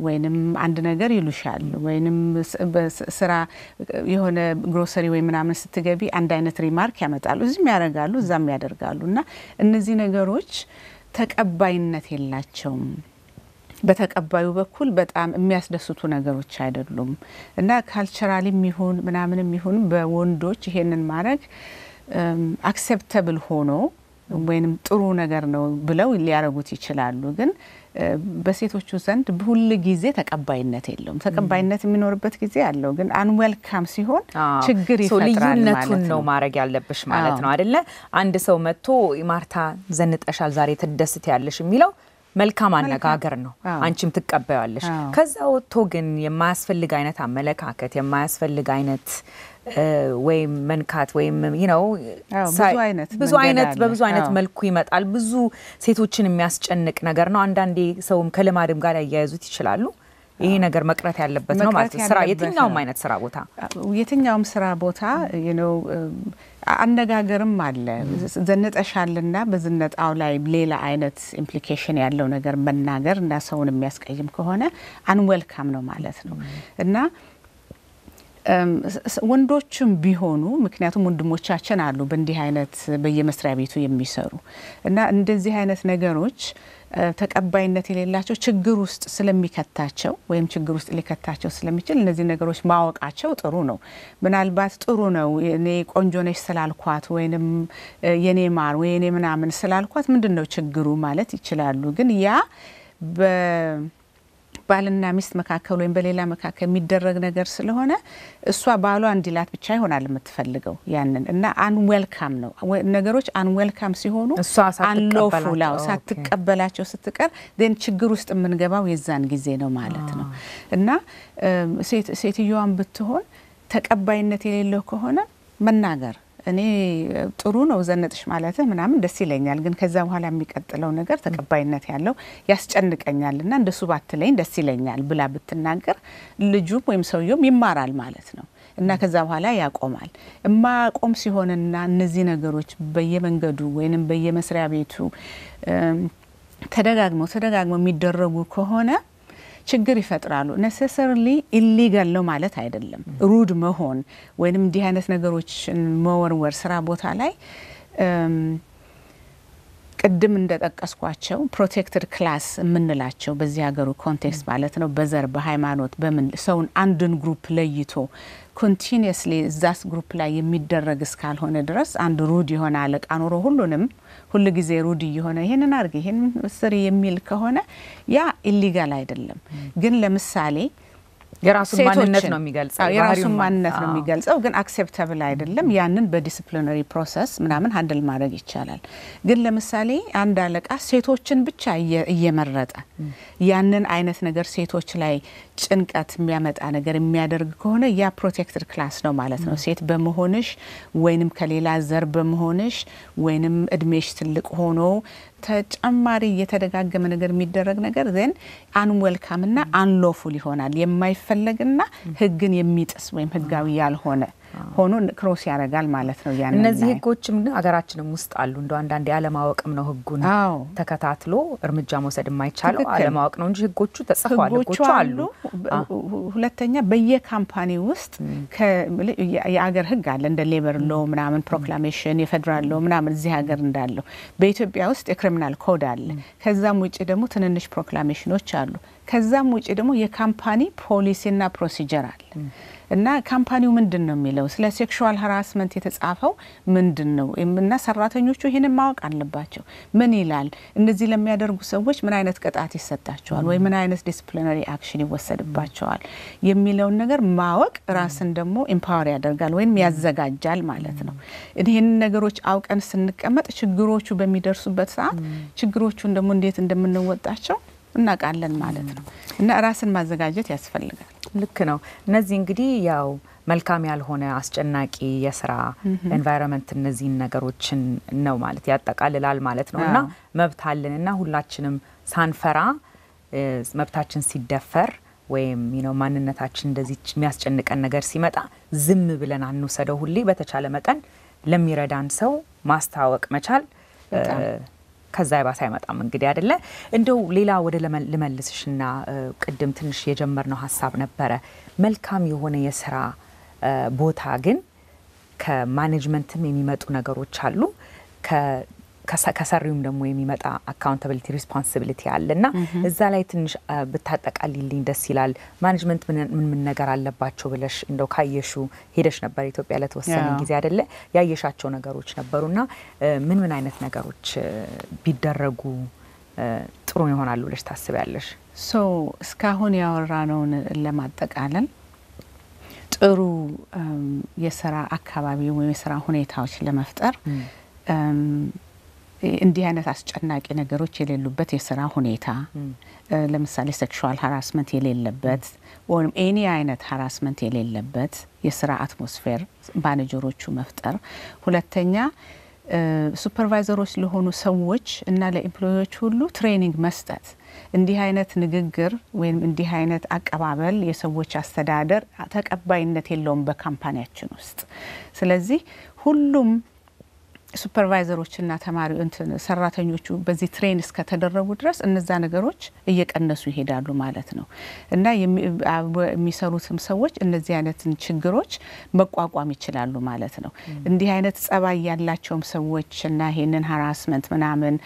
ወይንም አንድ ነገር ይሉሻል ወይንም ስራ የሆነ ግሮሰሪ ወይ ምናምን ስትገቢ አንድ አይነት ሪማርክ ያመጣሉ። እዚህም ያደርጋሉ፣ እዛም ያደርጋሉ። እና እነዚህ ነገሮች ተቀባይነት የላቸውም። በተቀባዩ በኩል በጣም የሚያስደስቱ ነገሮች አይደሉም እና ካልቸራሊም ይሁን ምናምንም ይሁን በወንዶች ይሄንን ማድረግ አክሴፕተብል ሆኖ ወይም ጥሩ ነገር ነው ብለው ሊያደርጉት ይችላሉ። ግን በሴቶቹ ዘንድ ሁል ጊዜ ተቀባይነት የለውም። ተቀባይነት የሚኖርበት ጊዜ አለው፣ ግን አንዌልካም ሲሆን ችግር ይፈጥራል። ልዩነቱን ነው ማድረግ ያለብሽ ማለት ነው አደለ? አንድ ሰው መጥቶ ማርታ ዘንጠሻል ዛሬ ትደስት ያለሽ የሚለው መልካም አነጋገር ነው። አንቺም ትቀበያለሽ። ከዛ ወጥቶ ግን የማያስፈልግ አይነት አመለካከት የማያስፈልግ አይነት ወይም መንካት ወይም ነው ብዙ አይነት በብዙ አይነት መልኩ ይመጣል። ብዙ ሴቶችን የሚያስጨንቅ ነገር ነው። አንዳንዴ ሰውም ከልማድም ጋር ያያይዙት ይችላሉ። ይሄ ነገር መቅረት ያለበት ነው ማለት ነው። ስራ የትኛውም አይነት ስራ ቦታ የትኛውም ስራ ቦታ አነጋገርም አለ ዘነጠሻልና በዝነጣው ላይ ሌላ አይነት ኢምፕሊኬሽን ያለው ነገር መናገር እና ሰውን የሚያስቀይም ከሆነ አንወልካም ነው ማለት ነው እና ወንዶችም ቢሆኑ ምክንያቱም ወንድሞቻችን አሉ በእንዲህ አይነት በየመስሪያ ቤቱ የሚሰሩ እና እንደዚህ አይነት ነገሮች ተቀባይነት የሌላቸው ችግር ውስጥ ስለሚከታቸው ወይም ችግር ውስጥ ሊከታቸው ስለሚችል እነዚህ ነገሮች ማወቃቸው ጥሩ ነው። ምናልባት ጥሩ ነው እኔ ቆንጆ ነች ስላልኳት ወይንም የኔ ማር ወይ የኔ ምናምን ስላልኳት ምንድን ነው ችግሩ ማለት ይችላሉ። ግን ያ ባልና ሚስት መካከል ወይም በሌላ መካከል የሚደረግ ነገር ስለሆነ እሷ ባሏ እንዲላት ብቻ ይሆናል የምትፈልገው ያንን እና አንዌልካም ነው ነገሮች አንዌልካም ሲሆኑ አንሎፉላው ሳትቀበላቸው ስትቀር ን ችግር ውስጥ የምንገባው የዛን ጊዜ ነው ማለት ነው እና ሴትየዋን ብትሆን ተቀባይነት የሌለው ከሆነ መናገር እኔ ጥሩ ነው ዘነጥሽ ማለት ምናምን ደስ ይለኛል፣ ግን ከዛ በኋላ የሚቀጥለው ነገር ተቀባይነት ያለው ያስጨንቀኛል እና እንደሱ ባትለኝ ደስ ይለኛል ብላ ብትናገር ልጁም ወይም ሰውየውም ይማራል ማለት ነው እና ከዛ በኋላ ያቆማል። እማቆም ሲሆንና እነዚህ ነገሮች በየመንገዱ ወይንም በየመስሪያ ቤቱ ተደጋግመው ተደጋግመው የሚደረጉ ከሆነ ችግር ይፈጥራሉ። ነሴሰርሊ ኢሊጋል ነው ማለት አይደለም። ሩድ መሆን ወይንም እንዲህ አይነት ነገሮችን መወርወር ስራ ቦታ ላይ ቅድም እንደጠቀስኳቸው ፕሮቴክትድ ክላስ የምንላቸው በዚህ ሀገሩ ኮንቴክስት ማለት ነው። በዘር በሃይማኖት በምን ሰውን አንድን ግሩፕ ለይቶ ኮንቲኒየስሊ እዛስ ግሩፕ ላይ የሚደረግ እስካልሆነ ድረስ አንድ ሩድ የሆነ አለቃ ኑሮ ሁሉንም ሁል ጊዜ ሩድ እየሆነ ይህንን አርግ ይህንን ስር የሚል ከሆነ ያ ኢሊጋል አይደለም። ግን ለምሳሌ የራሱን ማንነት ነው የሚገልጸው የራሱን ማንነት ነው የሚገልጸው፣ ግን አክሴፕተብል አይደለም። ያንን በዲስፕሊነሪ ፕሮሰስ ምናምን ሀንድል ማድረግ ይቻላል። ግን ለምሳሌ አንድ አለቃ ሴቶችን ብቻ እየመረጠ ያንን አይነት ነገር ሴቶች ላይ ጭንቀት የሚያመጣ ነገር የሚያደርግ ከሆነ ያ ፕሮቴክትድ ክላስ ነው ማለት ነው። ሴት በመሆንሽ ወይንም ከሌላ ዘር በመሆንሽ ወይንም እድሜሽ ትልቅ ሆኖ ተጨማሪ የተደጋገመ ነገር የሚደረግ ነገር ዜን ና አንሎፉል ይሆናል። የማይፈለግና ህግን የሚጥስ ወይም ህጋዊ ያልሆነ ሆኖ ክሮስ ያደርጋል ማለት ነው። ያን እነዚህ ህጎችም ሀገራችንም ውስጥ አሉ። እንደ አንዳንድ ያለማወቅም ነው ህጉን ተከታትሎ እርምጃ መውሰድ የማይቻለው አለማወቅ ነው እንጂ ህጎቹ ተጽፈዋል፣ ህጎቹ አሉ። ሁለተኛ በየካምፓኒ ውስጥ የአገር ህግ አለ እንደ ሌበር ሎ ምናምን ፕሮክላሜሽን የፌዴራል ሎ ምናምን እዚህ ሀገር እንዳለው በኢትዮጵያ ውስጥ የክሪሚናል ኮድ አለ። ከዛም ውጭ ደግሞ ትንንሽ ፕሮክላሜሽኖች አሉ። ከዛም ውጭ ደግሞ የካምፓኒ ፖሊሲና ፕሮሲጀር አለ እና ካምፓኒው ምንድን ነው የሚለው ስለ ሴክሹዋል ሀራስመንት የተጻፈው ምንድን ነው እና ሰራተኞቹ ይህንን ማወቅ አለባቸው። ምን ይላል? እነዚህ ለሚያደርጉ ሰዎች ምን አይነት ቅጣት ይሰጣቸዋል ወይ ምን አይነት ዲስፕሊነሪ አክሽን ይወሰድባቸዋል የሚለውን ነገር ማወቅ ራስን ደግሞ ኢምፓወር ያደርጋል ወይም ያዘጋጃል ማለት ነው። ይህንን ነገሮች አውቀን ስንቀመጥ ችግሮቹ በሚደርሱበት ሰዓት ችግሮቹን ደግሞ እንዴት እንደምንወጣቸው እናውቃለን ማለት ነው። እና ራስን ማዘጋጀት ያስፈልጋል። ልክ ነው። እነዚህ እንግዲህ ያው መልካም ያልሆነ አስጨናቂ የስራ ኤንቫይሮንመንት እነዚህን ነገሮችን ነው ማለት ያጠቃልላል ማለት ነው። እና መብት አለን እና ሁላችንም ሳንፈራ መብታችን ሲደፈር ወይም ነው ማንነታችን እንደዚህ የሚያስጨንቀን ነገር ሲመጣ ዝም ብለን አንውሰደው። ሁሌ በተቻለ መጠን ለሚረዳን ሰው ማስተዋወቅ መቻል ከዛ የባሰ አይመጣም። እንግዲህ አይደለ እንደው ሌላ ወደ ልመልስሽና ቅድም ትንሽ የጀመርነው ሀሳብ ነበረ መልካም የሆነ የስራ ቦታ ግን ከማኔጅመንትም የሚመጡ ነገሮች አሉ ከሰሪውም ደግሞ የሚመጣ አካውንታብሊቲ ሪስፖንሲቢሊቲ አለ እና እዛ ላይ ትንሽ ብታጠቃልልኝ ደስ ይላል። ማኔጅመንት ምን ምን ነገር አለባቸው ብለሽ እንደው ካየሹ ሄደሽ ነበር ኢትዮጵያ ለተወሰነ ጊዜ አይደለ? ያየሻቸው ነገሮች ነበሩና ምን ምን አይነት ነገሮች ቢደረጉ ጥሩ ይሆናሉ ብለሽ ታስቢያለሽ? ሶ እስካሁን ያወራነውን ለማጠቃለል ጥሩ የስራ አካባቢ ወይም የስራ ሁኔታዎች ለመፍጠር እንዲህ አይነት አስጨናቂ ነገሮች የሌሉበት የስራ ሁኔታ ለምሳሌ ሴክሹዋል ሀራስመንት የሌለበት ወይም ኤኒ አይነት ሀራስመንት የሌለበት የስራ አትሞስፌር ማኔጀሮቹ መፍጠር። ሁለተኛ ሱፐርቫይዘሮች ለሆኑ ሰዎች እና ለኤምፕሎዮች ሁሉ ትሬኒንግ መስጠት እንዲህ አይነት ንግግር ወይም እንዲህ አይነት አቀባበል የሰዎች አስተዳደር ተቀባይነት የለውም በካምፓኒያችን ውስጥ። ስለዚህ ሁሉም ሱፐርቫይዘሮች እና ተማሪ እንትን ሰራተኞቹ በዚህ ትሬን እስከተደረጉ ድረስ እነዛ ነገሮች እየቀነሱ ይሄዳሉ ማለት ነው እና የሚሰሩትም ሰዎች እነዚህ አይነትን ችግሮች መቋቋም ይችላሉ ማለት ነው። እንዲህ አይነት ጸባይ ያላቸውም ሰዎች እና ይሄንን ሀራስመንት ምናምን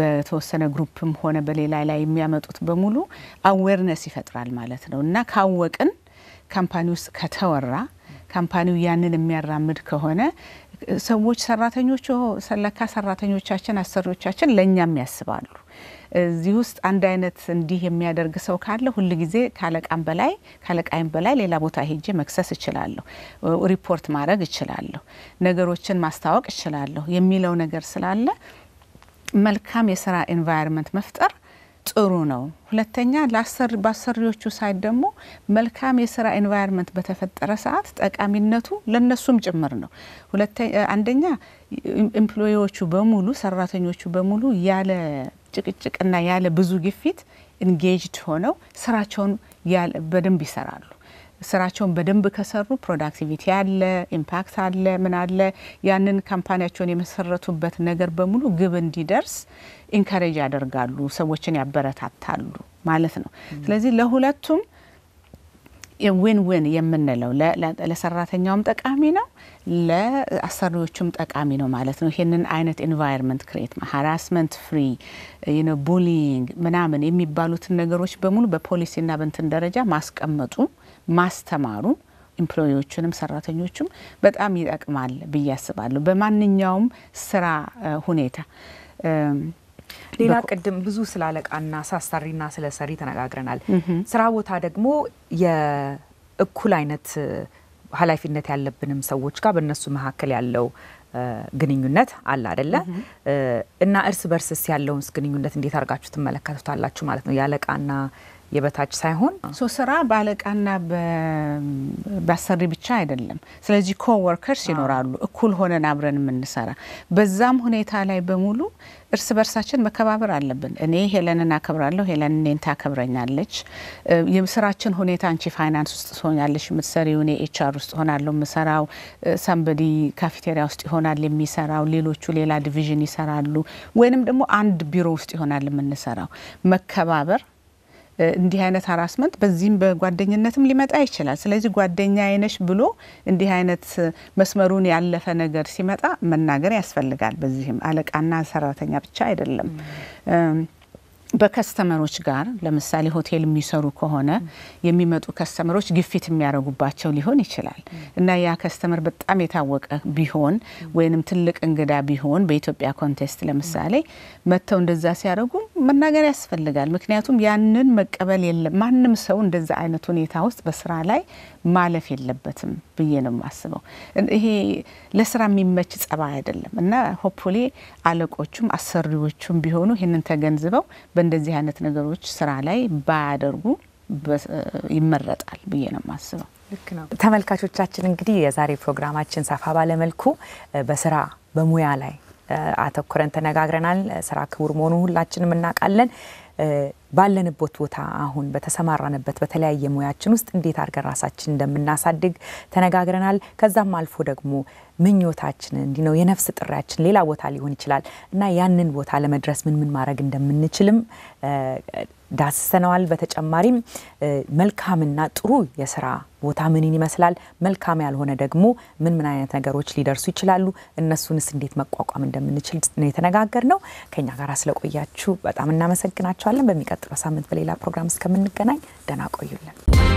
በተወሰነ ግሩፕም ሆነ በሌላ ላይ የሚያመጡት በሙሉ አዌርነስ ይፈጥራል ማለት ነው እና ካወቅን ካምፓኒ ውስጥ ከተወራ ካምፓኒው ያንን የሚያራምድ ከሆነ ሰዎች ሰራተኞች ለካ ሰራተኞቻችን አሰሪዎቻችን ለእኛም ያስባሉ። እዚህ ውስጥ አንድ አይነት እንዲህ የሚያደርግ ሰው ካለ ሁል ጊዜ ካለቃም በላይ ካለቃይም በላይ ሌላ ቦታ ሄጄ መክሰስ እችላለሁ፣ ሪፖርት ማድረግ እችላለሁ፣ ነገሮችን ማስታወቅ እችላለሁ የሚለው ነገር ስላለ መልካም የስራ ኤንቫይሮንመንት መፍጠር ጥሩ ነው። ሁለተኛ በአሰሪዎቹ ሳይድ ደግሞ መልካም የስራ ኤንቫይርመንት በተፈጠረ ሰዓት ጠቃሚነቱ ለነሱም ጭምር ነው። አንደኛ ኤምፕሎዎቹ በሙሉ ሰራተኞቹ በሙሉ ያለ ጭቅጭቅና ያለ ብዙ ግፊት ኢንጌጅድ ሆነው ስራቸውን በደንብ ይሰራሉ። ስራቸውን በደንብ ከሰሩ ፕሮዳክቲቪቲ አለ፣ ኢምፓክት አለ፣ ምን አለ። ያንን ካምፓኒያቸውን የመሰረቱበት ነገር በሙሉ ግብ እንዲደርስ ኢንካሬጅ ያደርጋሉ፣ ሰዎችን ያበረታታሉ ማለት ነው። ስለዚህ ለሁለቱም ዊን ዊን የምንለው ለሰራተኛውም ጠቃሚ ነው፣ ለአሰሪዎቹም ጠቃሚ ነው ማለት ነው። ይህንን አይነት ኤንቫይርመንት ክሬት ሀራስመንት ፍሪ ቡሊንግ ምናምን የሚባሉትን ነገሮች በሙሉ በፖሊሲና በንትን ደረጃ ማስቀመጡ ማስተማሩ ኤምፕሎዮቹንም ሰራተኞቹም በጣም ይጠቅማል ብዬ አስባለሁ። በማንኛውም ስራ ሁኔታ ሌላ ቅድም ብዙ ስለ አለቃና ሳሰሪና ስለ ሰሪ ተነጋግረናል። ስራ ቦታ ደግሞ የእኩል አይነት ኃላፊነት ያለብንም ሰዎች ጋር በእነሱ መካከል ያለው ግንኙነት አለ አደለ? እና እርስ በርስስ ያለውን ግንኙነት እንዴት አድርጋችሁ ትመለከቱታላችሁ ማለት ነው የአለቃና የበታች ሳይሆን ሶ ስራ በአለቃና በአሰሪ ብቻ አይደለም። ስለዚህ ኮወርከርስ ይኖራሉ፣ እኩል ሆነን አብረን የምንሰራ በዛም ሁኔታ ላይ በሙሉ እርስ በርሳችን መከባበር አለብን። እኔ ሄለንን አከብራለሁ፣ ሄለን እኔን ታከብረኛለች። የስራችን ሁኔታ አንቺ ፋይናንስ ውስጥ ትሆኛለሽ የምትሰሪው፣ እኔ ኤችአር ውስጥ ሆናለሁ የምሰራው፣ ሰንበዲ ካፌቴሪያ ውስጥ ይሆናል የሚሰራው፣ ሌሎቹ ሌላ ዲቪዥን ይሰራሉ፣ ወይንም ደግሞ አንድ ቢሮ ውስጥ ይሆናል የምንሰራው መከባበር እንዲህ አይነት ሀራስመንት በዚህም በጓደኝነትም ሊመጣ ይችላል። ስለዚህ ጓደኛ አይነሽ ብሎ እንዲህ አይነት መስመሩን ያለፈ ነገር ሲመጣ መናገር ያስፈልጋል። በዚህም አለቃና ሰራተኛ ብቻ አይደለም። በከስተመሮች ጋር ለምሳሌ ሆቴል የሚሰሩ ከሆነ የሚመጡ ከስተመሮች ግፊት የሚያደርጉባቸው ሊሆን ይችላል እና ያ ከስተመር በጣም የታወቀ ቢሆን ወይንም ትልቅ እንግዳ ቢሆን በኢትዮጵያ ኮንቴስት ለምሳሌ መጥተው እንደዛ ሲያደርጉም። መናገር ያስፈልጋል። ምክንያቱም ያንን መቀበል የለም ማንም ሰው እንደዛ አይነት ሁኔታ ውስጥ በስራ ላይ ማለፍ የለበትም ብዬ ነው የማስበው። ይሄ ለስራ የሚመች ጸባይ አይደለም እና ሆፕፉሊ አለቆቹም አሰሪዎቹም ቢሆኑ ይህንን ተገንዝበው በእንደዚህ አይነት ነገሮች ስራ ላይ ባያደርጉ ይመረጣል ብዬ ነው የማስበው። ልክ ነው። ተመልካቾቻችን እንግዲህ የዛሬ ፕሮግራማችን ሰፋ ባለመልኩ በስራ በሙያ ላይ አተኩረን ተነጋግረናል። ስራ ክቡር መሆኑ ሁላችንም እናውቃለን። ባለንበት ቦታ አሁን በተሰማራንበት በተለያየ ሙያችን ውስጥ እንዴት አድርገን ራሳችን እንደምናሳድግ ተነጋግረናል። ከዛም አልፎ ደግሞ ምኞታችን እንዲህ ነው የነፍስ ጥሪያችን ሌላ ቦታ ሊሆን ይችላል እና ያንን ቦታ ለመድረስ ምን ምን ማድረግ እንደምንችልም ዳስሰነዋል። በተጨማሪም መልካምና ጥሩ የስራ ቦታ ምንን ይመስላል፣ መልካም ያልሆነ ደግሞ ምን ምን አይነት ነገሮች ሊደርሱ ይችላሉ፣ እነሱንስ እንዴት መቋቋም እንደምንችል ነው የተነጋገር ነው። ከኛ ጋር ስለቆያችሁ በጣም እናመሰግናቸዋለን። በሚቀጥለው ሳምንት በሌላ ፕሮግራም እስከምንገናኝ ደህና ቆዩልን።